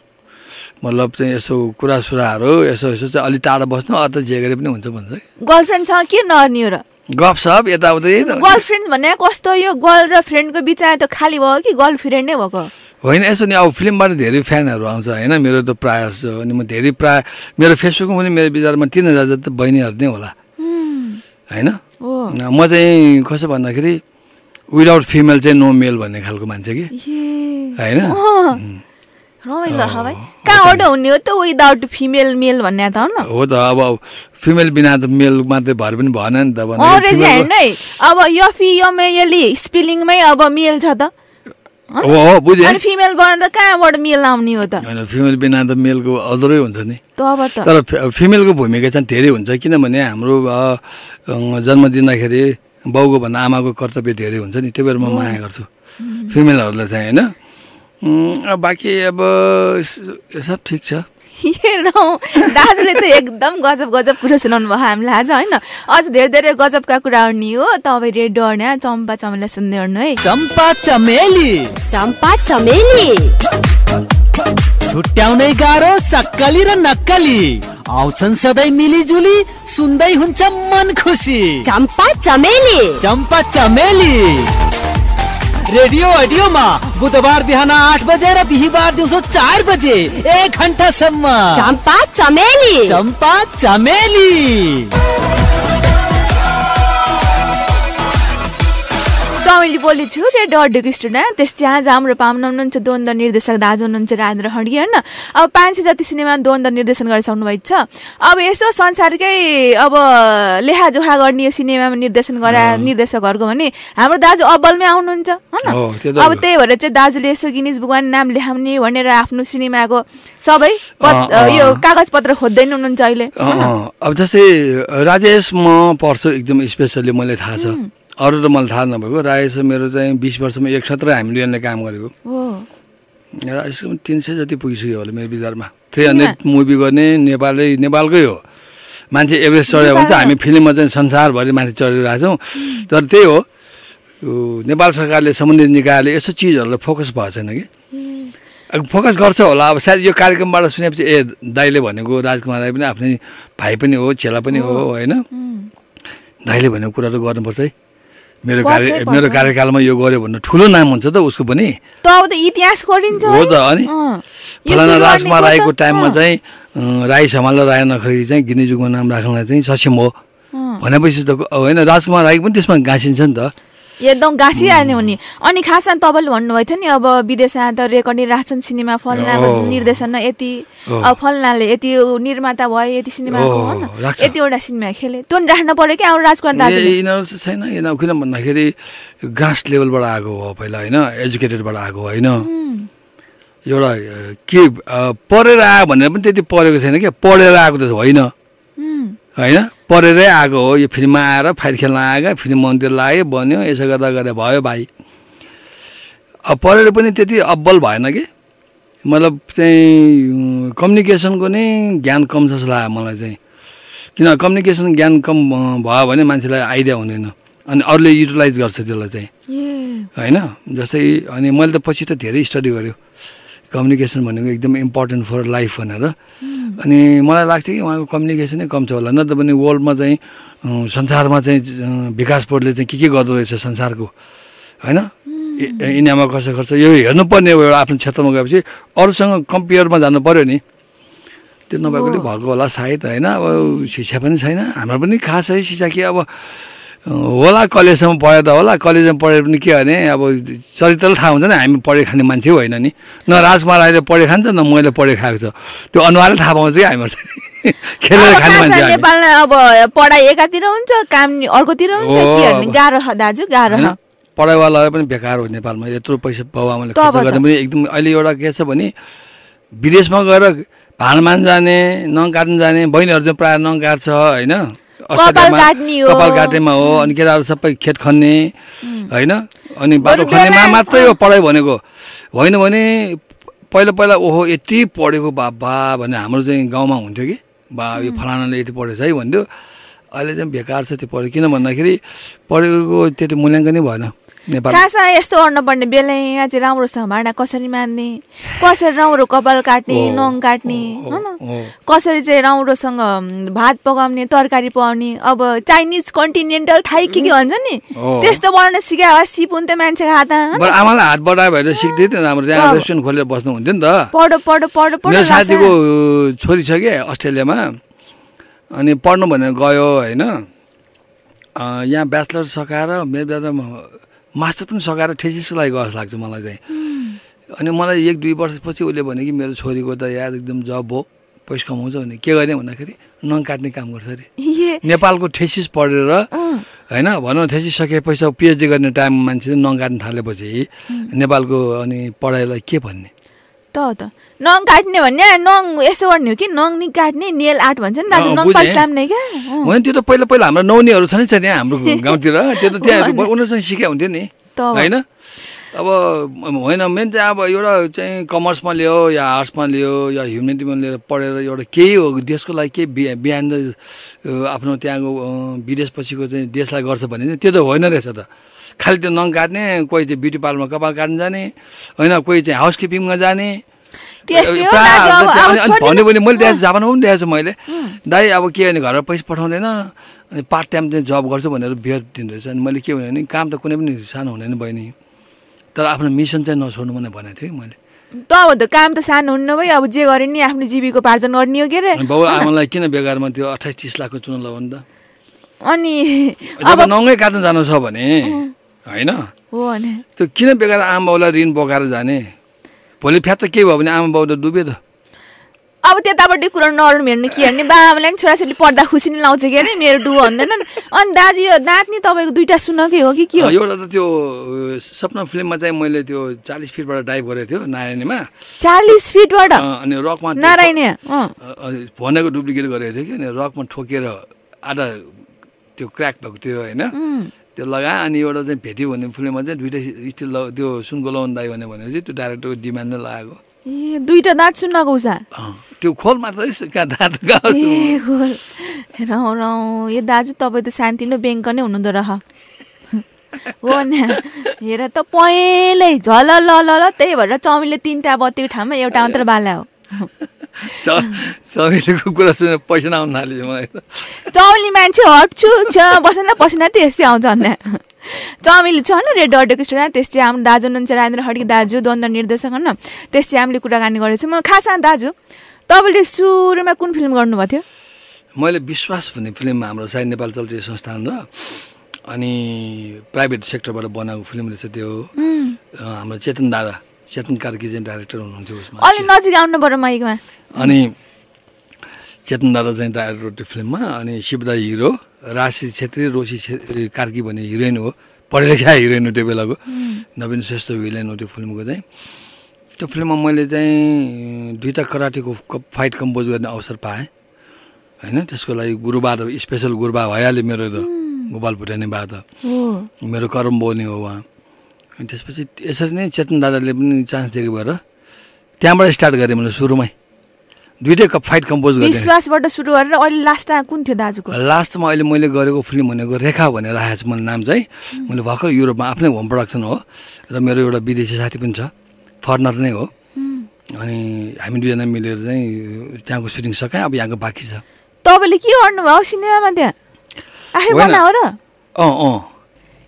मतलब चाहिँ यसो कुरा सुराहरू यसो यसो चाहिँ अलिक टाढा बस्नु अरू त जे गरे पनि हुन्छ भन्छ गर्लफ्रेन्डसँग के नगर्ने र गफसप यताउति गर्लफ्रेन्ड भन्ने कस्तो यो गर्ल र फ्रेन्डको बिचमा त खाली भयो कि गर्लफ्रेन्ड नै भएको होइन यसो नि अब फिल्मबाट धेरै फ्यानहरू आउँछ होइन मेरो त प्रायः जस्तो अनि म धेरै प्रायः मेरो फेसबुकमा पनि मेरो विचारमा तिन हजार जति बहिनीहरू नै होला होइन म चाहिँ कसो भन्दाखेरि विदाउट फिमेल चाहिँ नो मेल भन्ने खालको मान्छे कि होइन रमाइलो छ भाइ कहाँ अर्डर हुने हो त विदाउट फिमेल मेल भन्ने त हो हो त अब फिमेल बिना त मेल मात्रै भर पनि भएन नि त अङ्ग्रेजी होइन है अब यफी यमेयली स्पेलिङमै अब मेल छ त फिमेल बनाउँदा कहाँबाट मेल आउने हो त होइन फिमेल बिना त मेलको अझै हुन्छ नि तर फिमेलको भूमिका चाहिँ धेरै हुन्छ किनभने हाम्रो जन्म दिँदाखेरि बाउको भन्दा आमाको कर्तव्य धेरै हुन्छ नि त्यही भएर म माया गर्छु फिमेलहरूलाई चाहिँ होइन बाँकी अब सब ठिक छ दाजुले त एकदम गजब गजब कुरा सुनाउनु भयो हामीलाई आज होइन अझ धेरै धेरै गजबका कुराहरू नि हो तपाईँले डर्ने चम्पा चमेली सुन्दै हेर्नु है चम्पा चमेली चम्पा चमेली छुट्याउनै गाह्रो सक्कली र नक्कली आउँछन् सधैँ मिलिजुली सुन्दै हुन्छ मन खुसी चम्पा चमेली चम्पा चमेली रेडियो अडियो में बुधवार बिहाना आठ बजे बिहार दिवसो चार बजे एक घंटा सम्मा चंपा चमेली चंपा चमेली कमेडी बोलेछु त्यो डरडेको स्टुडेन्ट त्यस्तै राम्रो पाम्न हुनुहुन्छ द्वन्द निर्देशक दाजु हुनुहुन्छ राजेन्द्र हडिया होइन अब पाँच सय जति सिनेमा द्वन्द निर्देशन गरिसक्नु भएको छ अब यसो संसारकै अब लेखाजोखा गर्ने यो सिनेमामा निर्देशन गरा निर्देशकहरूको भने हाम्रो दाजु अब्बलमै आउनुहुन्छ होइन अब त्यही भएर चाहिँ दाजुले यसो गिनिज भगवान् नाम लेखाउने भनेर आफ्नो सिनेमाको सबै यो कागजपत्र खोज्दैन हुनुहुन्छ अहिले अब जस्तै राजेश म पढ्छु एकदम स्पेसल्ली मैले थाहा छ अरू त मलाई थाहा नभएको रायस मेरो चाहिँ बिस वर्षमा एक सत्र हामीले यहाँले काम गरेको रायसको तिन सय जति पुगिसक्यो होला मेरो विचारमा थ्री हन्ड्रेड मुभी गर्ने नेपालै नेपालकै हो मान्छे एभरेज चढ्यो भने चाहिँ हामी फिल्ममा चाहिँ संसारभरि मान्छे चढिरहेको छौँ तर त्यही हो नेपाल सरकारले सम्बन्धित निकायले यसो चिजहरूलाई फोकस भएको छैन कि अब फोकस गर्छ होला अब सायद यो कार्यक्रमबाट सुनेपछि ए दाइले भनेको राजकुमार राई पनि आफ्नै भाइ पनि हो छेला पनि हो होइन दाइले भनेको कुरा त गर्नुपर्छ है मेरो कार्य मेरो कार्यकालमा यो गर्यो भन्ने ठुलो नाम हुन्छ त उसको पनि इतिहास गरिन्छ हो त अनि फलाना राजमा राईको टाइममा चाहिँ राई सम्हाल्दा राय नखरी चाहिँ गिनीजुगमा नाम राख्नलाई चाहिँ सक्षम हो भनेपछि त होइन राजकुमार राई पनि त्यसमा गाँसिन्छ नि त एकदम गाँसिहाल्ने हुने अनि खासमा तपाईँले भन्नुभएको थियो नि अब विदेशमा त रेकर्डिङ राख्छन् सिनेमा फलना निर्देशन यति अब फलनाले यति निर्माता भए यति सिनेमा यतिवटा सिनेमा खेले त्यो नि राख्न पऱ्यो कि अब राजकुमार दाजु यिनीहरू छैन यिनीहरू किन भन्दाखेरि ग्रास लेभलबाट आएको हो पहिला होइन एजुकेटेडबाट आएको होइन एउटा के पढेर आयो भनेर पनि त्यति पढेको छैन क्या पढेर आएको त होइन होइन परेरै आएको हो यो फिल्ममा आएर फाइल खेल्न आएको फिल्म मन्दिर लाग्यो बन्यो यसो गर्दा गरेर भयो भाइ अब परेर पनि त्यति अब्बल भएन कि मतलब चाहिँ कम्युनिकेसनको नै ज्ञान कम जस्तो लाग्यो मलाई चाहिँ किन कम्युनिकेसन ज्ञान कम भयो भने मान्छेलाई आइडिया हुँदैन अनि अरूले युटिलाइज गर्छ त्यसलाई चाहिँ होइन जस्तै अनि मैले त पछि त धेरै स्टडी गऱ्यो कम्युनिकेसन भनेको एकदम इम्पोर्टेन्ट फर लाइफ भनेर hmm. अनि मलाई लाग्छ कि उहाँको कम्युनिकेसनै कम छ होला न नत्र पनि वर्ल्डमा चाहिँ संसारमा चाहिँ विकास बोर्डले चाहिँ के के गर्दो रहेछ संसारको होइन hmm. इन्डियामा कसो गर्छ यो हेर्नुपर्ने एउटा आफ्नो क्षेत्रमा गएपछि अरूसँग कम्पेयरमा जानु पऱ्यो नि त्यो नभएकोले भएको होला सायद होइन अब शिक्षा पनि छैन हाम्रो पनि खासै शिक्षा के कि अब होला कलेजसम्म पढेर त होला कलेजमा पढेर पनि के भने अब चरित्र थाहा हुन्छ नि हामी पढेर खाने मान्छे होइन नि न राजकुमार अहिले पढेर खान्छ न मैले पढेर खाएको छ त्यो अनुहारले थाहा पाउँछ कि हामी खेलेर खाने मान्छे नेपालमा अब पढाइ एकातिर हुन्छ काम अर्कोतिर हुन्छ गाह्रो दाजु गाह्रो पढाइवाला पनि बेकार हो नेपालमा यत्रो पैसा बाउ खर्च गर्ने पनि एकदम अहिले एउटा के छ भने विदेशमा गएर भाँडमान जाने नङ काट्नु जाने बहिनीहरू चाहिँ प्रायः नङ काट्छ होइन कपाल काट्नेमा हो अनि केटाहरू सबै खेत खन्ने होइन अनि बाटो खन्नेमा मात्रै हो पढाइ भनेको होइन भने पहिला पहिला ओहो यति पढेको बाबा भने हाम्रो चाहिँ गाउँमा हुन्थ्यो कि बा यो फलानाले यति पढेछ है भन्थ्यो अहिले चाहिँ बेकार छ त्यो पढ्यो किन भन्दाखेरि पढेको त्यति मूल्याङ्कनै भएन खासमा यस्तो गर्नुपर्ने बेलै यहाँ चाहिँ राम्रोसँग भाँडा कसरी मान्ने कसरी राम्रो कपाल काट्ने नङ काट्ने होइन कसरी चाहिँ राम्रोसँग भात पकाउने तरकारी पकाउने अब चाइनिज कन्टिनेन्टल थाइ के के भन्छ नि त्यस्तो बनाउन सिकायो सिप सिपुन्थ्यो मान्छेको हात आमालाई हात बढायो भएर सिक्दै थियो राम्रो त्यहाँ रेस्टुरेन्ट खोलेर बस्नु हुन्थ्यो नि त पढो पढो पढो पढो साथीको छोरी छ क्या अस्ट्रेलियामा अनि पढ्नु भनेर गयो होइन यहाँ ब्याचलर सकाएर मेरो ब्याचलर मास्टर पनि सघाएर ठेसी लागि गर्छ लाग्छ मलाई चाहिँ अनि मलाई एक दुई वर्षपछि उसले भने कि मेरो छोरीको त यार एकदम जब हो पैसा कमाउँछ भने के गर्ने भन्दाखेरि नङ काट्ने काम गर्छ अरे नेपालको ठेसिस पढेर होइन भनौँ ठेसिस सकेपछि पिएचडी गर्ने टाइममा मान्छेले नङ काट्न थालेपछि नेपालको अनि पढाइलाई के भन्ने त नङ काट्ने भन्ने नङ यसो गर्ने हो कि नङ नि काट्ने नेल आर्ट भन्छ नि दाजु नङ पालिस क्या होइन त्यो त पहिला पहिला हाम्रो नौनीहरू छ नि छ त्यहाँ हाम्रो गाउँतिर त्यो त त्यहाँ उनीहरूसँग सिकाइ हुन्थ्यो नि होइन अब होइन मेन चाहिँ अब एउटा चाहिँ कमर्समा लियो या आर्ट्समा लियो या ह्युमेनिटीमा लिएर पढेर एउटा केही हो देशको लागि केही बिहान बिहान आफ्नो त्यहाँको विदेशपछिको चाहिँ देशलाई गर्छ भने त्यो त होइन रहेछ त खालि त्यो नङ काट्ने कोही चाहिँ ब्युटी पार्लरमा कपाल काट्न जाने होइन कोही चाहिँ हाउस किपिङमा जाने भन्यो भने मैले त्यहाँ जापानमा पनि ल्याएको छु मैले दाइ अब के भने घरमा पैसा पठाउँदैन अनि पार्ट टाइम चाहिँ जब गर्छु भनेर बियर दिँदो रहेछ अनि मैले के भने काम त कुनै पनि सानो हुँदैन बहिनी तर आफ्नो मिसन चाहिँ नछोड्नु भनेर भनेको थिएँ मैले त अब त काम त सानो हुन्न भाइ अब जे गरे नि आफ्नो जीविको उपार्जन गर्ने हो के अरे बाउ आमालाई किन बेगारमा त्यो अठाइस तिस लाखको चुन लगाउनु त अनि अब नङ्गै काट्न जानु छ भने होइन त्यो किन बेकार आमा बाउलाई ऋण बोकाएर जाने भोलि त के भयो भने आमा बाउ त डुब्यो त अब त्यतापट्टि कुरा नरम हेर्ने कि हेर्ने बाबालाई पनि छोराछोरी पढ्दा खुसी नै लाउँछ कि अरे मेरो डु भन्दैनन् अनि दाजु यो नाच्ने तपाईँको दुइटा सुनकै हो कि के हो एउटा त त्यो सपना फिल्ममा चाहिँ मैले त्यो चालिस फिटबाट डाइभ गरेको थियो नारायणीमा चालिस फिटबाट अनि रकमा नारायणी भनेको डुप्लिकेट गरेको थियो कि अनि रकमा ठोकेर आधा त्यो क्र्याक भएको थियो होइन त्यो लगाएँ अनि एउटा चाहिँ भेट्यो भन्ने फिल्ममा चाहिँ दुइटा स्टिल ल त्यो सुनको लगाउनु दायो भन्यो भनेपछि त्यो डाइरेक्टरको डिमान्ड नै लगाएको ए दुइटा दाँत सुन्नको उसा त्यो खोल मात्रै दाँत राउँ राउँ ए दाजु तपाईँ त शान्तिलो ब्याङ्क नै हुनुहुँदो रह हो नि हेर त पहेँलै झल ल ल त्यही भएर चौमीले तिनवटा बत्तीको ठाउँमा एउटा बाला हो चमेलीको कुरा सुने पसिना आउनु थालेछ मलाई त चौली मान्छे हट्छु छ पसिना पसिना त्यस्तै आउँछ अन्ना चमेली छ न रेड डटेको स्टुडेन्ट त्यस्तै हाम्रो दाजु हुनुहुन्छ राजेन्द्र खड्की दाजु द्वन्द्व निर्देशक होइन त्यस्तै हामीले कुराकानी गरेको छौँ म खासमा दाजु तपाईँले सुरुमा कुन फिल्म गर्नुभएको थियो मैले विश्वास भन्ने फिल्म हाम्रो सायद नेपाल चलचित्र संस्थान र अनि प्राइभेट सेक्टरबाट बनाएको फिल्म रहेछ त्यो हाम्रो चेतन दादा चेतन कार्की चाहिँ डाइरेक्टर हुनुहुन्थ्यो उसमा अलि नजिक आउनु पऱ्यो माइकमा अनि चेतन दादा चाहिँ डाइरेक्टर त्यो फिल्ममा अनि शिवदा हिरो राशि छेत्री रोशी छेत्री कार्की भन्ने हिरोइन हो लेखा हिरोइन हो त्यो बेलाको नवीन श्रेष्ठ भिलेन हो त्यो फिल्मको चाहिँ त्यो फिल्ममा मैले चाहिँ दुईवटा कराटेको फाइट कम्पोज गर्ने अवसर पाएँ होइन त्यसको लागि गुरुबा त स्पेसल गुरुबा भइहाल्यो मेरो त गोपाल भुटानी बा त मेरो कर्म बोल्ने हो उहाँ अनि त्यसपछि यसरी नै चेतन दादाले पनि चान्स दिएको भएर त्यहाँबाट स्टार्ट गरेँ मैले सुरुमै दुइटै फाइट कम्पोज गरेँ विश्वासबाट सुरु गरेर अहिले लास्टमा कुन थियो दाजुको लास्टमा अहिले मैले गरेको फिल्म भनेको रेखा भनेर राखेको छु मैले नाम चाहिँ मैले भर्खर युरोपमा आफ्नै होम प्रडक्सन हो र मेरो एउटा विदेशी साथी पनि छ फर्नर नै हो अनि हामी दुईजना मिलेर चाहिँ त्यहाँको सुटिङ सकाएँ अब यहाँको बाँकी छ तपाईँले के गर्नुभयो सिनेमामा त्यहाँ आफै हो र अँ अँ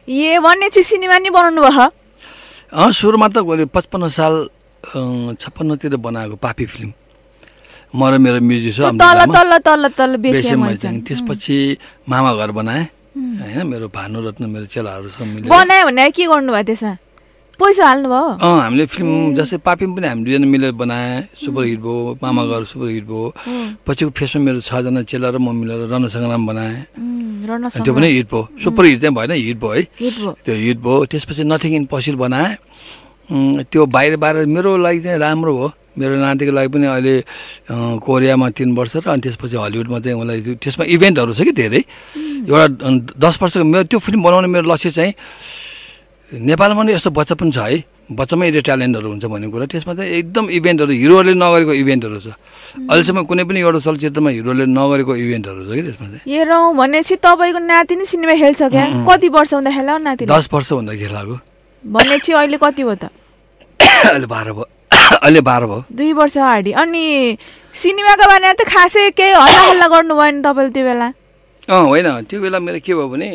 ए भन्ने चाहिँ सिनेमा नि बनाउनु भयो सुरुमा त पचपन्न साल छप्पन्नतिर बनाएको पापी फिल्म म र मेरो म्युजिक त्यसपछि मामा घर बनाएँ होइन मेरो भानु रत्न मेरो चेलाहरूसँग बनायो भने के गर्नुभयो त्यसमा पैसा हाल्नु भयो अँ हामीले फिल्म जस्तै पापिम पनि हामी दुईजना मिलेर बनाएँ सुपर हिट भयो मामा घर सुपर हिट भयो पछिको फेसमा मेरो छजना चेला र म मिलेर रन सङ्ग्राम बनाएँ त्यो पनि हिट भयो सुपर हिट चाहिँ भएन हिट भयो है त्यो हिट भयो त्यसपछि नथिङ इन पसिल बनाएँ त्यो बाहिर बाहिर मेरो लागि चाहिँ राम्रो हो मेरो नातिको लागि पनि अहिले कोरियामा तिन वर्ष र अनि त्यसपछि हलिउडमा चाहिँ मलाई त्यसमा इभेन्टहरू छ कि धेरै एउटा दस वर्षको मेरो त्यो फिल्म बनाउने मेरो लक्ष्य चाहिँ नेपालमा नि यस्तो बच्चा पनि छ है बच्चामै यसले ट्यालेन्टहरू हुन्छ भन्ने कुरा त्यसमा चाहिँ एकदम इभेन्टहरू हिरोहरूले नगरेको इभेन्टहरू छ अहिलेसम्म कुनै पनि एउटा चलचित्रमा हिरोहरूले नगरेको इभेन्टहरू छ कि त्यसमा चाहिँ हेरौँ भनेपछि तपाईँको नाति नै सिनेमा खेल्छ क्या कति वर्ष हुँदा खेला नाति दस वर्ष हुँदा खेलाएको भनेपछि अहिले कति भयो त अहिले बाह्र भयो अहिले बाह्र भयो दुई वर्ष अगाडि अनि सिनेमाको बारेमा त खासै केही हल्ला हल्ला गर्नु नि तपाईँले त्यो बेला अँ होइन त्यो बेला मेरो के भयो भने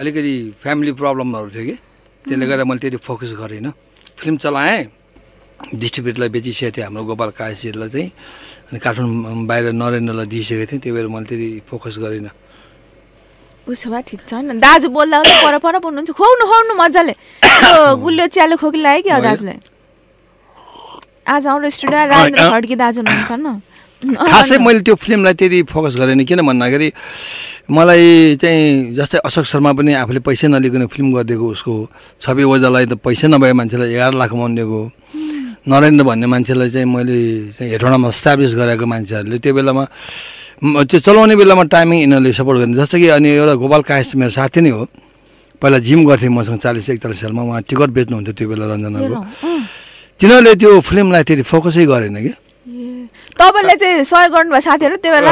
अलिकति फ्यामिली प्रब्लमहरू थियो कि त्यसले गर्दा मैले त्यति फोकस गरिनँ फिल्म चलाएँ डिस्ट्रिब्युटरलाई बेचिसकेको थिएँ हाम्रो गोपाल काशीलाई चाहिँ अनि काठमाडौँ बाहिर नरेन्द्रलाई दिइसकेको थिएँ त्यही भएर मैले त्यति फोकस गरिनँ उसो भए ठिक छ नि दाजु बोल्दा पर पर बोल्नुहुन्छ खुवाउनु खुवाउनु मजाले गुल्लो च्यालो खोकी लाग्यो कि दाजुले आज आउनु स्टुडियो खड्की दाजु हुनुहुन्छ खासै मैले त्यो फिल्मलाई त्यति फोकस गरेन किन भन्दाखेरि मलाई चाहिँ जस्तै अशोक शर्मा पनि आफूले पैसै नलिकन फिल्म गरिदिएको उसको छवि ओजालाई त पैसै नभए मान्छेलाई एघार लाख मन दिएको नरेन्द्र भन्ने मान्छेलाई चाहिँ मैले चाहिँ हेटौँडामा स्ट्याब्लिस गराएको मान्छेहरूले त्यो बेलामा त्यो चलाउने बेलामा टाइमिङ यिनीहरूले सपोर्ट गर्ने जस्तो कि अनि एउटा गोपाल कायस मेरो साथी नै हो पहिला जिम गर्थेँ मसँग चालिस एकचालिस सालमा उहाँ टिकट बेच्नुहुन्थ्यो त्यो बेला रन्जनाको तिनीहरूले त्यो फिल्मलाई त्यति फोकसै गरेन क्या तपाईँले चाहिँ सहयोग गर्नुभयो साथीहरू त्यो बेला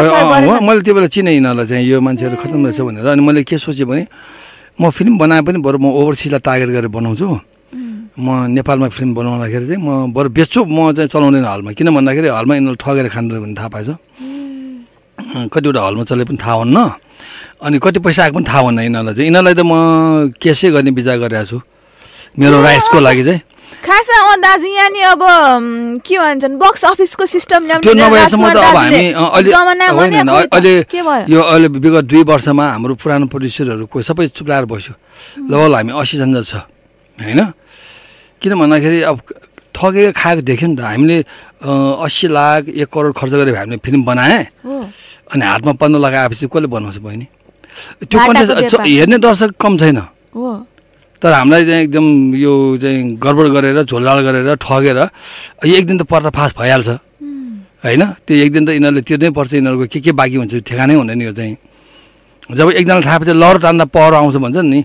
मैले त्यो बेला चिने यिनीहरूलाई चाहिँ यो मान्छेहरू खत्तम रहेछ भनेर अनि मैले के सोचेँ भने म फिल्म बनाए पनि बरु म ओभरसिजलाई टार्गेट गरेर बनाउँछु म नेपालमा फिल्म बनाउँदाखेरि चाहिँ म बरु बेच्छु म चाहिँ चलाउँदैन हलमा किन भन्दाखेरि हलमा यिनीहरू ठगेर खानु भने थाहा पाएछ कतिवटा हलमा चले पनि थाहा हुन्न अनि कति पैसा आएको पनि थाहा हुन्न यिनीहरूलाई चाहिँ यिनीहरूलाई त म केसै गर्ने विचार गरिरहेको छु मेरो राइसको लागि चाहिँ खासमा अब दाजु यहाँ अब के भन्छन् बक्स अफिसको सिस्टम ल्याउनु यो अहिले विगत दुई वर्षमा हाम्रो पुरानो प्रड्युसरहरूको सबै चुप्लाएर बस्यो लगभग हामी असीजना छ होइन किन भन्दाखेरि अब ठगेको खाएको देख्यो नि त हामीले अस्सी लाख एक करोड खर्च गरेर हामीले फिल्म बनाएँ अनि हातमा पन्ध्र लगाएपछि कसले बनाउँछ बहिनी त्यो हेर्ने दर्शक कम छैन तर हामीलाई चाहिँ एकदम यो चाहिँ गडबड गरेर झोलझाल गरेर ठगेर एक दिन त पर्दा फास भइहाल्छ होइन त्यो एक दिन त यिनीहरूले तिर्नै पर्छ यिनीहरूको के के बाँकी हुन्छ ठेगानै हुँदैन यो चाहिँ जब एकजना थाहा पाएपछि लहर तान्दा पहर आउँछ भन्छ नि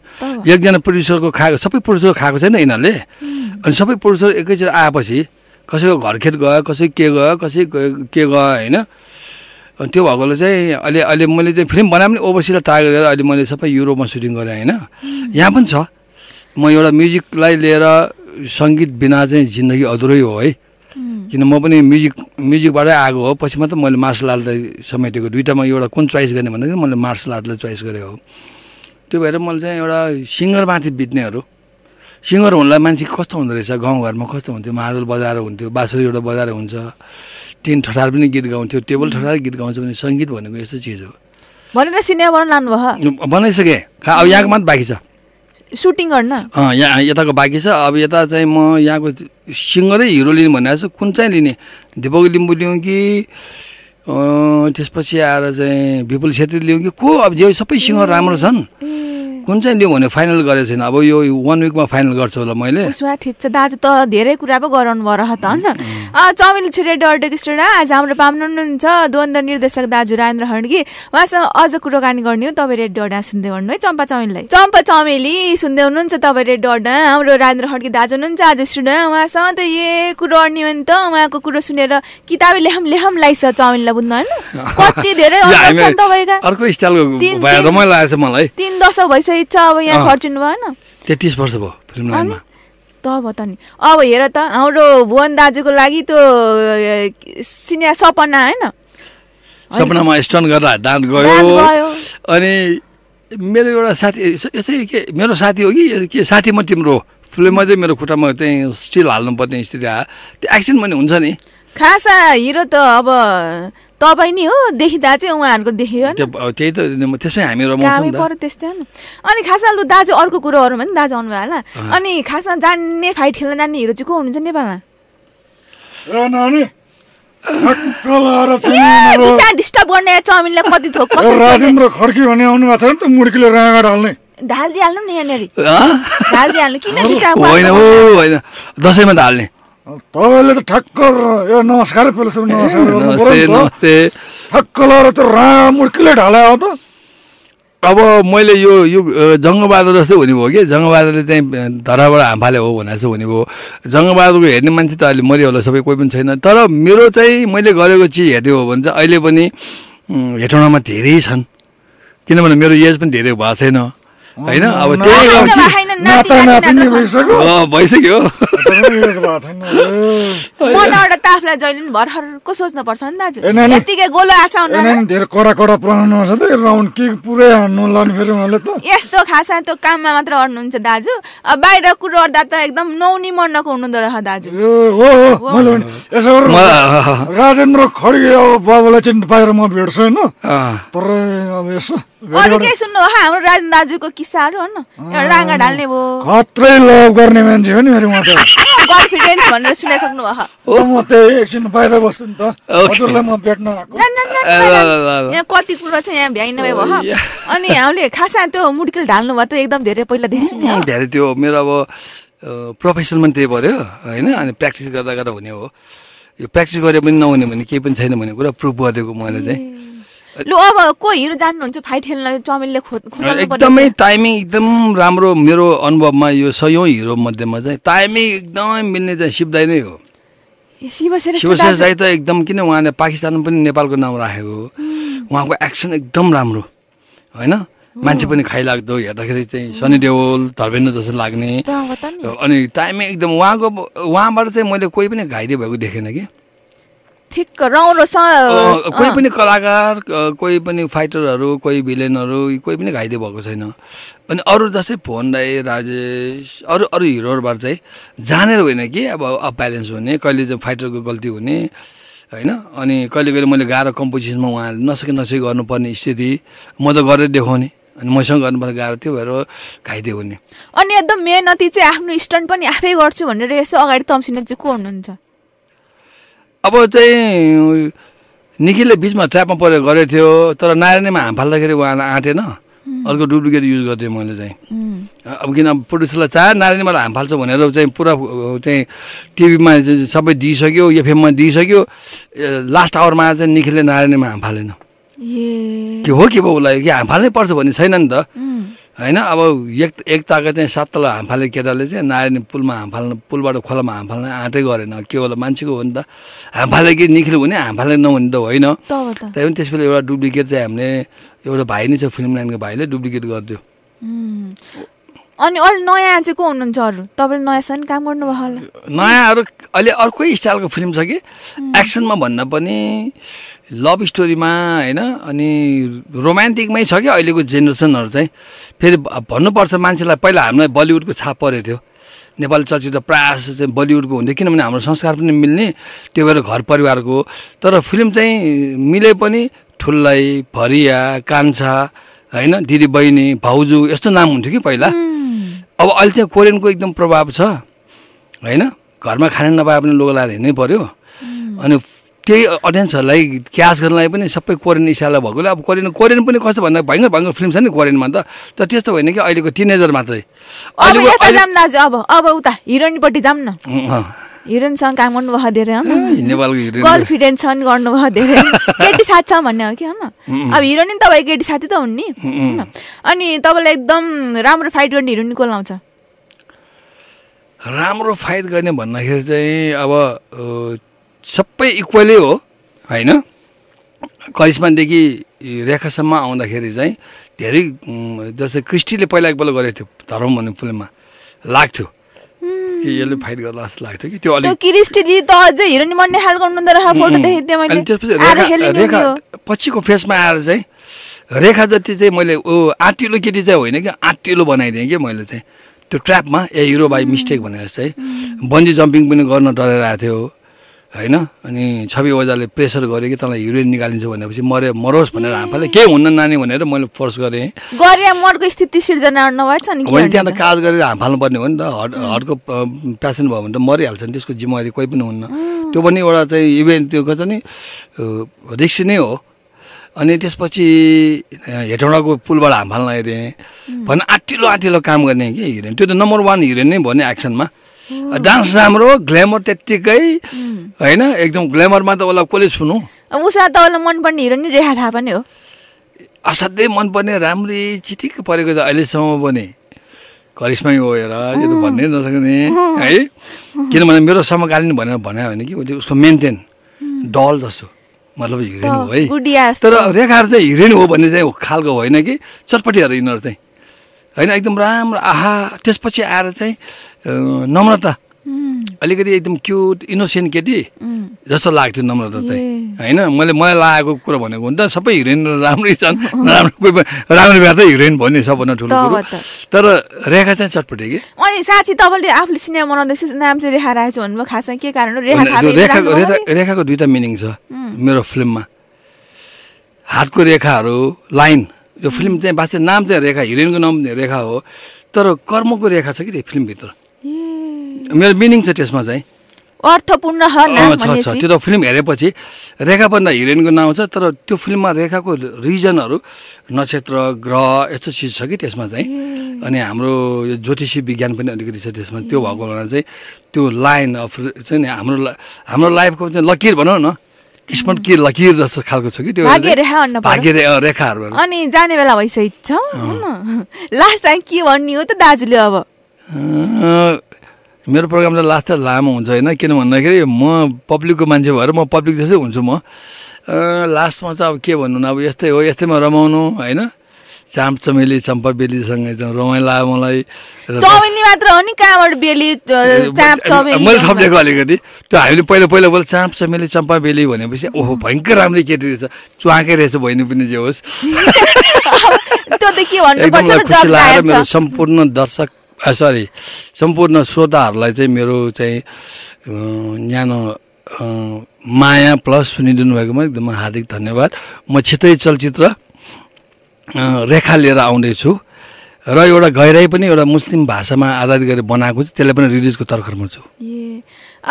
एकजना प्रड्युसरको खाएको सबै प्रड्युसर खाएको छैन यिनीहरूले अनि सबै प्रड्युसर एकैचोटि आएपछि कसैको घरखेत गयो कसै के गयो कसै के गयो होइन अनि त्यो भएकोले चाहिँ अहिले अहिले मैले चाहिँ फिल्म बनाए पनि ओभरसीलाई गरेर अहिले मैले सबै युरोपमा सुटिङ गरेँ होइन यहाँ पनि छ म एउटा म्युजिकलाई लिएर सङ्गीत बिना चाहिँ जिन्दगी अधुरै हो है किन म पनि म्युजिक म्युजिकबाटै आएको हो पछि मात्र मैले मार्सल आर्टलाई समेटेको दुइटामा एउटा कुन चोइस गर्ने भन्दाखेरि मैले मार्सल आर्टलाई चोइस गरेँ हो त्यो भएर मैले चाहिँ एउटा सिङ्गरमाथि बित्नेहरू सिङ्गर हुनलाई मान्छे कस्तो हुँदो रहेछ गाउँघरमा कस्तो हुन्थ्यो मादल बजाएर हुन्थ्यो बाँसुरी एउटा बजाएर हुन्छ तिन ठठार पनि गीत गाउँथ्यो टेबल ठठार गीत गाउँछ भने सङ्गीत भनेको यस्तो चिज हो भनेर सिनेमा लानुभयो बनाइसकेँ खा अब यहाँको मात्र बाँकी छ सुटिङ गर्न यहाँ यताको बाँकी छ अब यता चाहिँ म यहाँको सिङ्गरै हिरो लिनु भनेको छु कुन चाहिँ लिने दिपक लिम्बू लिउँ कि त्यसपछि आएर चाहिँ विपुल छेत्री लिउँ कि को अब जे सबै सिङ्गर राम्रो छन् कुन चाहिँ लिउँ भने फाइनल गरेको छैन अब यो वान विकमा फाइनल गर्छु होला मैले ठिक छ दाजु त धेरै कुरा पो गराउनु भयो र त होइन चमिल छुरे डरटेक स्टुडेन्ट आज हाम्रो पाम्नु हुनुहुन्छ द्वन्द निर्देशक दाजु राजेन्द्र हड्गी उहाँसँग अझ कुराकानी गर्ने हो तपाईँ रेड डडा सुन्दै गर्नु है चम्पा चमेलीलाई चम्पा चमेली सुन्दै हुनुहुन्छ तपाईँ रेड डडा हाम्रो राजेन्द्र हड्गी दाजु हुनुहुन्छ आज स्टुडेन्ट उहाँसँग त ए कुरो गर्ने हो नि त उहाँको कुरो सुनेर किताब लेखम लेखम लाइस चमेलीलाई बुझ्नु होइन कति धेरै अर्को स्टाइलको रमाइलो मलाई तिन दशक भइसक्यो इच्छा अब यहाँ खर्चिनु भएन तेत्तिस वर्ष भयो फिल्म लाइनमा तब त नि अब हेर त हाम्रो भुवन दाजुको लागि त्यो सिनिया सपना होइन सपनामा स्टन गर्दा दान गयो अनि मेरो एउटा साथी यसै के मेरो साथी हो कि के साथी म तिम्रो फिल्ममा चाहिँ मेरो खुट्टामा चाहिँ स्टिल हाल्नुपर्ने स्थिति आयो त्यो एक्सिडेन्ट पनि हुन्छ नि खासा हिरो त अब तपाईँ नै हो देखिँदा चाहिँ उहाँहरूको देखेर त्यही त त्यसमै हामी रमाउँछौँ पर त्यस्तै अनि खासमा लु दाजु अर्को कुरोहरूमा पनि दाजु आउनुभयो होला अनि खासमा जान्ने फाइट खेल्न जान्ने हिरो चाहिँ को हुनुहुन्छ नेपालमा डिस्टर्ब गर्ने चौमिनलाई कति थोक राजेन्द्र खड्की भन्ने आउनु भएको छ नि त मुर्कीले राँगा ढाल्ने ढालिदिइहाल्नु नि यहाँनिर ढालिदिइहाल्नु किन होइन होइन दसैँमा ढाल्ने तपाईँले त ठ्याक्क ए नमस्कार पहिला नमस्कार ठ्याक्क लगाएर त राम्रो मुर्किले ढाला त अब मैले यो यो जङ्गबहादुर जस्तै हुने भयो कि जङ्गबहादुरले चाहिँ धराबाट हाम्फाले हो भनेर चाहिँ हुने भयो जङ्गबहादुरको हेर्ने मान्छे त अहिले मरियो होला सबै कोही पनि छैन तर मेरो चाहिँ मैले गरेको चिज हेर्ने हो भने चाहिँ अहिले पनि हेटौँडामा धेरै छन् किनभने मेरो एज पनि धेरै भएको छैन होइन अब भइसक्यो जहिले त यस्तो काममा मात्र दाजु बाहिर कुरो त एकदम नौनी मर्नको हुनुहुँदो रहेछ दाजु राजेन्द्र खड्गे अब बाबुलाई बाहिर म भेट्छु होइन तर अब हाम्रो दाजुको किस्साहरू हो न राँगा ढाल्ने भयो खत्रै लभ गर्ने मान्छे हो नि मेरो उहाँ गर्लफ्रेन्ड भनेर सुनाइसक्नु भयो हो म त्यही एकछिन बाहिर बस्छु नि त हजुरलाई म भेट्न यहाँ कति कुरो छ यहाँ भ्याइ नभए भयो oh, अनि हामीले खासमा त्यो मुडकिल ढाल्नु भयो त एकदम धेरै पहिला देख्छु नि धेरै त्यो मेरो अब पनि त्यही पऱ्यो होइन अनि प्र्याक्टिस गर्दा गर्दा हुने हो यो प्र्याक्टिस गरे पनि नहुने भने केही पनि छैन भन्ने कुरा प्रुभ गरिदिएको मैले चाहिँ लो अब कोही हिरो जान्नुहुन्छ फाइट ठेल्न चमेलले खो एकदमै टाइमिङ एकदम राम्रो मेरो अनुभवमा यो सयौँ हिरो मध्येमा चाहिँ टाइमिङ एकदमै मिल्ने चाहिँ शिवदाय नै हो शिवश्रेष्ठ दाई त एकदम किन उहाँले पाकिस्तान पनि नेपालको नाम राखेको हो उहाँको एक्सन एकदम राम्रो होइन मान्छे पनि खाइलाग्दो हेर्दाखेरि चाहिँ सनी देवल धर्मेन्द्र जस्तो लाग्ने अनि टाइमिङ एकदम उहाँको उहाँबाट चाहिँ मैले कोही पनि घाइते भएको देखेन कि ठिक्क राम्रो कोही पनि कलाकार कोही पनि फाइटरहरू कोही भिलेनहरू कोही पनि घाइते भएको छैन अनि अरू जस्तै फोन राई राजेश अरू अरू हिरोहरूबाट चाहिँ जानेर होइन कि अब अप्यालेन्स हुने कहिले चाहिँ फाइटरको गल्ती हुने होइन अनि कहिले कहिले मैले गाह्रो कम्पोजिसनमा उहाँहरूले नसके नसके गर्नुपर्ने स्थिति म त गरेर देखाउने अनि मसँग गर्नुपर्ने गाह्रो त्यो भएर घाइते हुने अनि एकदम मेहनती चाहिँ आफ्नो स्टन्ट पनि आफै गर्छु भनेर यसो अगाडि तम्सिने चाहिँ को हुनुहुन्छ अब चाहिँ निखिलले बिचमा ट्र्यापमा परेर गरेको थियो तर नारायणीमा हाम फाल्दाखेरि उहाँलाई आँटेन अर्को डुप्लिकेट युज गर्थेँ मैले चाहिँ अब किन प्रड्युसरलाई चाहे नारायणीमालाई हाम फाल्छ भनेर चाहिँ पुरा चाहिँ टिभीमा सबै दिइसक्यो एफएममा दिइसक्यो लास्ट आवरमा चाहिँ निखिलले नारायणीमा हाम फालेन के हो के भयो उसलाई कि हाम फाल्नै पर्छ भन्ने छैन नि त होइन अब एक चाहिँ सात तल हामफाल्ने केटाले चाहिँ नारायणी पुलमा हामफाल्नु पुलबाट खोलामा हामफाल्न आँटै गरेन के होला मान्छेको हो नि त हामफाल्ने कि निख्ल्यो भने हामफाल्ने नहुने त होइन त्यही पनि त्यसपछि एउटा डुप्लिकेट चाहिँ हामीले एउटा भाइ नै छ फिल्म लाइनको भाइले डुप्लिकेट गरिदियो अनि अलि नयाँ चाहिँ को हुनुहुन्छ अरू तपाईँले नयाँसँग काम गर्नुभयो होला नयाँहरू अहिले अर्कै स्टाइलको फिल्म छ कि एक्सनमा भन्न पनि लभ स्टोरीमा होइन अनि रोमान्टिकमै छ क्या अहिलेको जेनेरेसनहरू चाहिँ फेरि भन्नुपर्छ मान्छेलाई पहिला हामीलाई बलिउडको छाप परेको थियो नेपाली चलचित्र प्रायः चाहिँ बलिउडको हुन्थ्यो किनभने हाम्रो संस्कार पनि मिल्ने त्यो भएर घर परिवारको तर फिल्म चाहिँ मिले पनि ठुल्लै फरिया कान्छा होइन दिदी बहिनी भाउजू यस्तो नाम हुन्थ्यो कि पहिला अब अहिले चाहिँ कोरियनको एकदम प्रभाव छ होइन घरमा खाने नपाए पनि लोगो लाएर हिँड्नै पऱ्यो अनि केही अडियन्सहरूलाई क्यास गर्नलाई पनि सबै कोरियन इसालाई भएकोले अब कोरियन कोरियन पनि कस्तो भन्दा भयङ्कर भयङ्कर फिल्म छ नि कोरियनमा त तर त्यस्तो भएन कि अहिलेको टिनेजर मात्रै अब अब उता हिरोइनपट्टि जाऊँ न हिरोइनसँग काम गर्नुभयो धेरै कन्फिडेन्ट छन् गर्नुभयो धेरै केटी साथ छ भन्ने हो कि आमा अब हिरोइन तपाईँ केटी साथी त हुन् नि अनि तपाईँलाई एकदम राम्रो फाइट गर्ने हिरोइन को लाउँछ राम्रो फाइट गर्ने भन्दाखेरि चाहिँ अब सबै इक्वलै हो होइन करिस्मादेखि रेखासम्म आउँदाखेरि चाहिँ धेरै जस्तै क्रिस्टीले पहिला एकपल्ट गरेको थियो धर्म भन्ने फिल्ममा लाग्थ्यो कि यसले फाइट गर्ला जस्तो लाग्थ्यो कि त्यो अलिक रेखा पछिको फेसमा आएर चाहिँ रेखा जति चाहिँ मैले ओ आँटिलो केटी चाहिँ होइन कि आँटिलो बनाइदिएँ कि मैले चाहिँ त्यो ट्र्यापमा ए हिरो बाई मिस्टेक भनेर चाहिँ बन्जी जम्पिङ पनि गर्न डराइरहेको थियो होइन अनि छवि ओजाले प्रेसर गर्यो कि तँलाई हिरोइन निकालिन्छ भनेपछि मरे मरोस् भनेर हामीले केही हुन्न नानी भनेर मैले फोर्स गरेँ गरे मर्को स्थिति सिर्जना नभएछ नि मैले त्यहाँ त काज गरेर हाम पर्ने हो नि त हट हटको पेसेन्ट भयो भने त मरिहाल्छ नि त्यसको जिम्मेवारी कोही पनि हुन्न त्यो पनि एउटा चाहिँ इभेन्ट त्यो चाहिँ नि रिक्स नै हो अनि त्यसपछि हेटौँडाको पुलबाट हाम फाल्न आइदिएँ भने आँटिलो आँटिलो काम गर्ने कि हिरोइन त्यो त नम्बर वान हिरोइन नै भयो नि एक्सनमा डान्स राम्रो ग्ल्यामर त्यत्तिकै होइन एकदम ग्ल्यामरमा त उसलाई कसले सुनु उसलाई त उसलाई मनपर्ने हिरो नि रेखा थाहा पनि हो असाध्यै मनपर्ने राम्री चिटिक्क परेको छ अहिलेसम्म पनि करिस्मै हो हेर यो त भन्नै नसक्ने है किनभने मेरो समकालीन भनेर भने भने कि उसले उसको मेन्टेन डल जस्तो मतलब हिरोइन हो है तर रेखाहरू चाहिँ हिरोइन हो भन्ने चाहिँ खालको होइन कि चटपटीहरू यिनीहरू चाहिँ होइन एकदम राम्रो आहा त्यसपछि आएर चाहिँ नम्रता अलिकति एकदम क्युट इनोसेन्ट केटी जस्तो लाग्थ्यो नम्रता चाहिँ होइन मैले मलाई लागेको कुरो भनेको हुन त सबै हिरोइन राम्रै छन् नराम्रो कोही राम्रो भए त हिरोइन भन्ने सबभन्दा ठुलो तर रेखा चाहिँ चटपटे कि अनि साँच्ची तपाईँले आफूले सिनेमा बनाउँदैछु नाम चाहिँ रेखा राखेको छ भन्नुभयो खासमा के कारण रेखाको रेखाको दुइटा मिनिङ छ मेरो फिल्ममा हातको रेखाहरू लाइन यो फिल्म चाहिँ वास्तविक नाम चाहिँ रेखा हिरोइनको नाम रेखा हो तर कर्मको रेखा छ कि त्यो फिल्मभित्र मेरो मिनिङ छ त्यसमा चाहिँ अर्थपूर्ण छ त्यो त फिल्म हेरेपछि रेखा भन्दा हिरोइनको नाम छ तर त्यो फिल्ममा रेखाको रिजनहरू नक्षत्र ग्रह यस्तो चिज छ कि त्यसमा चाहिँ अनि हाम्रो यो ज्योतिषी विज्ञान पनि अलिकति छ त्यसमा त्यो भएको बेला चाहिँ त्यो लाइन अफ चाहिँ हाम्रो हाम्रो लाइफको चाहिँ लकिर भनौँ न किस्मत के लकिर जस्तो खालको छ कि त्यो रेखाहरू अनि जाने बेला भइसकेको छ लास्ट टाइम के भन्ने हो त दाजुले अब मेरो प्रोग्राम त लास्ट त लामो हुन्छ होइन किन भन्दाखेरि म पब्लिकको मान्छे भएर म पब्लिक जस्तै हुन्छु म लास्टमा चाहिँ अब के भन्नु अब यस्तै हो यस्तैमा रमाउनु होइन चाम चमेली चम्पा बेलीसँग रमाइलो आयो मलाई चौबेनी मात्र हो नि कहाँबाट बेली मैले थप्लेको अलिकति त्यो हामीले पहिला पहिला बोल चाँप चमेली चम्पा बेली भनेपछि ओहो भयङ्कर राम्रो केटी रहेछ चुवाकै रहेछ बहिनी पनि जे होस् मेरो सम्पूर्ण दर्शक सरी सम्पूर्ण श्रोताहरूलाई चाहिँ मेरो चाहिँ न्यानो माया प्लस सुनिदिनु भएकोमा एकदम हार्दिक धन्यवाद म छिटै चलचित्र रेखा लिएर आउँदैछु र एउटा गहिराई पनि एउटा मुस्लिम भाषामा आधारित गरेर बनाएको छु त्यसलाई पनि रिलिजको तर्खरमा छु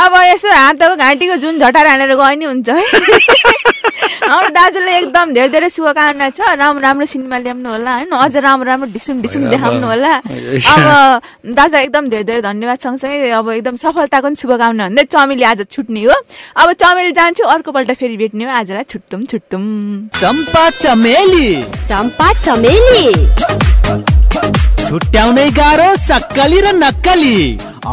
अब यसो हातको घाँटीको जुन झटार हानेर गए नि हुन्छ हाम्रो दाजुले एकदम धेरै धेरै शुभकामना छ राम्रो राम्रो सिनेमा ल्याउनु होला होइन अझ राम्रो राम्रो ढिसुम ढिसुम देखाउनु होला अब दाजु एकदम धेरै धेरै धन्यवाद सँगसँगै अब एकदम सफलताको पनि शुभकामना भन्दै चमेली आज छुट्ने हो अब चमेली जान्छु अर्कोपल्ट फेरि भेट्ने हो आजलाई छुट्टुम छुट्टुम चम्पा चमेली चम्पा चमेली छुट्याउनै गाह्रो सक्कली र नक्कली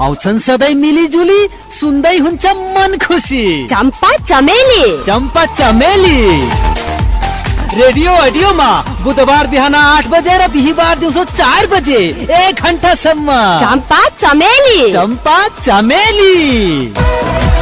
आउँछन् सधैँ मिलिजुली सुन्दै हुन्छ मन खुसी चम्पा चमेली चम्पा चमेली रेडियो अडियोमा बुधबार बिहान आठ बजे र बिहिबार दिउँसो चार बजे एक घन्टासम्म चम्पा चमेली चम्पा चमेली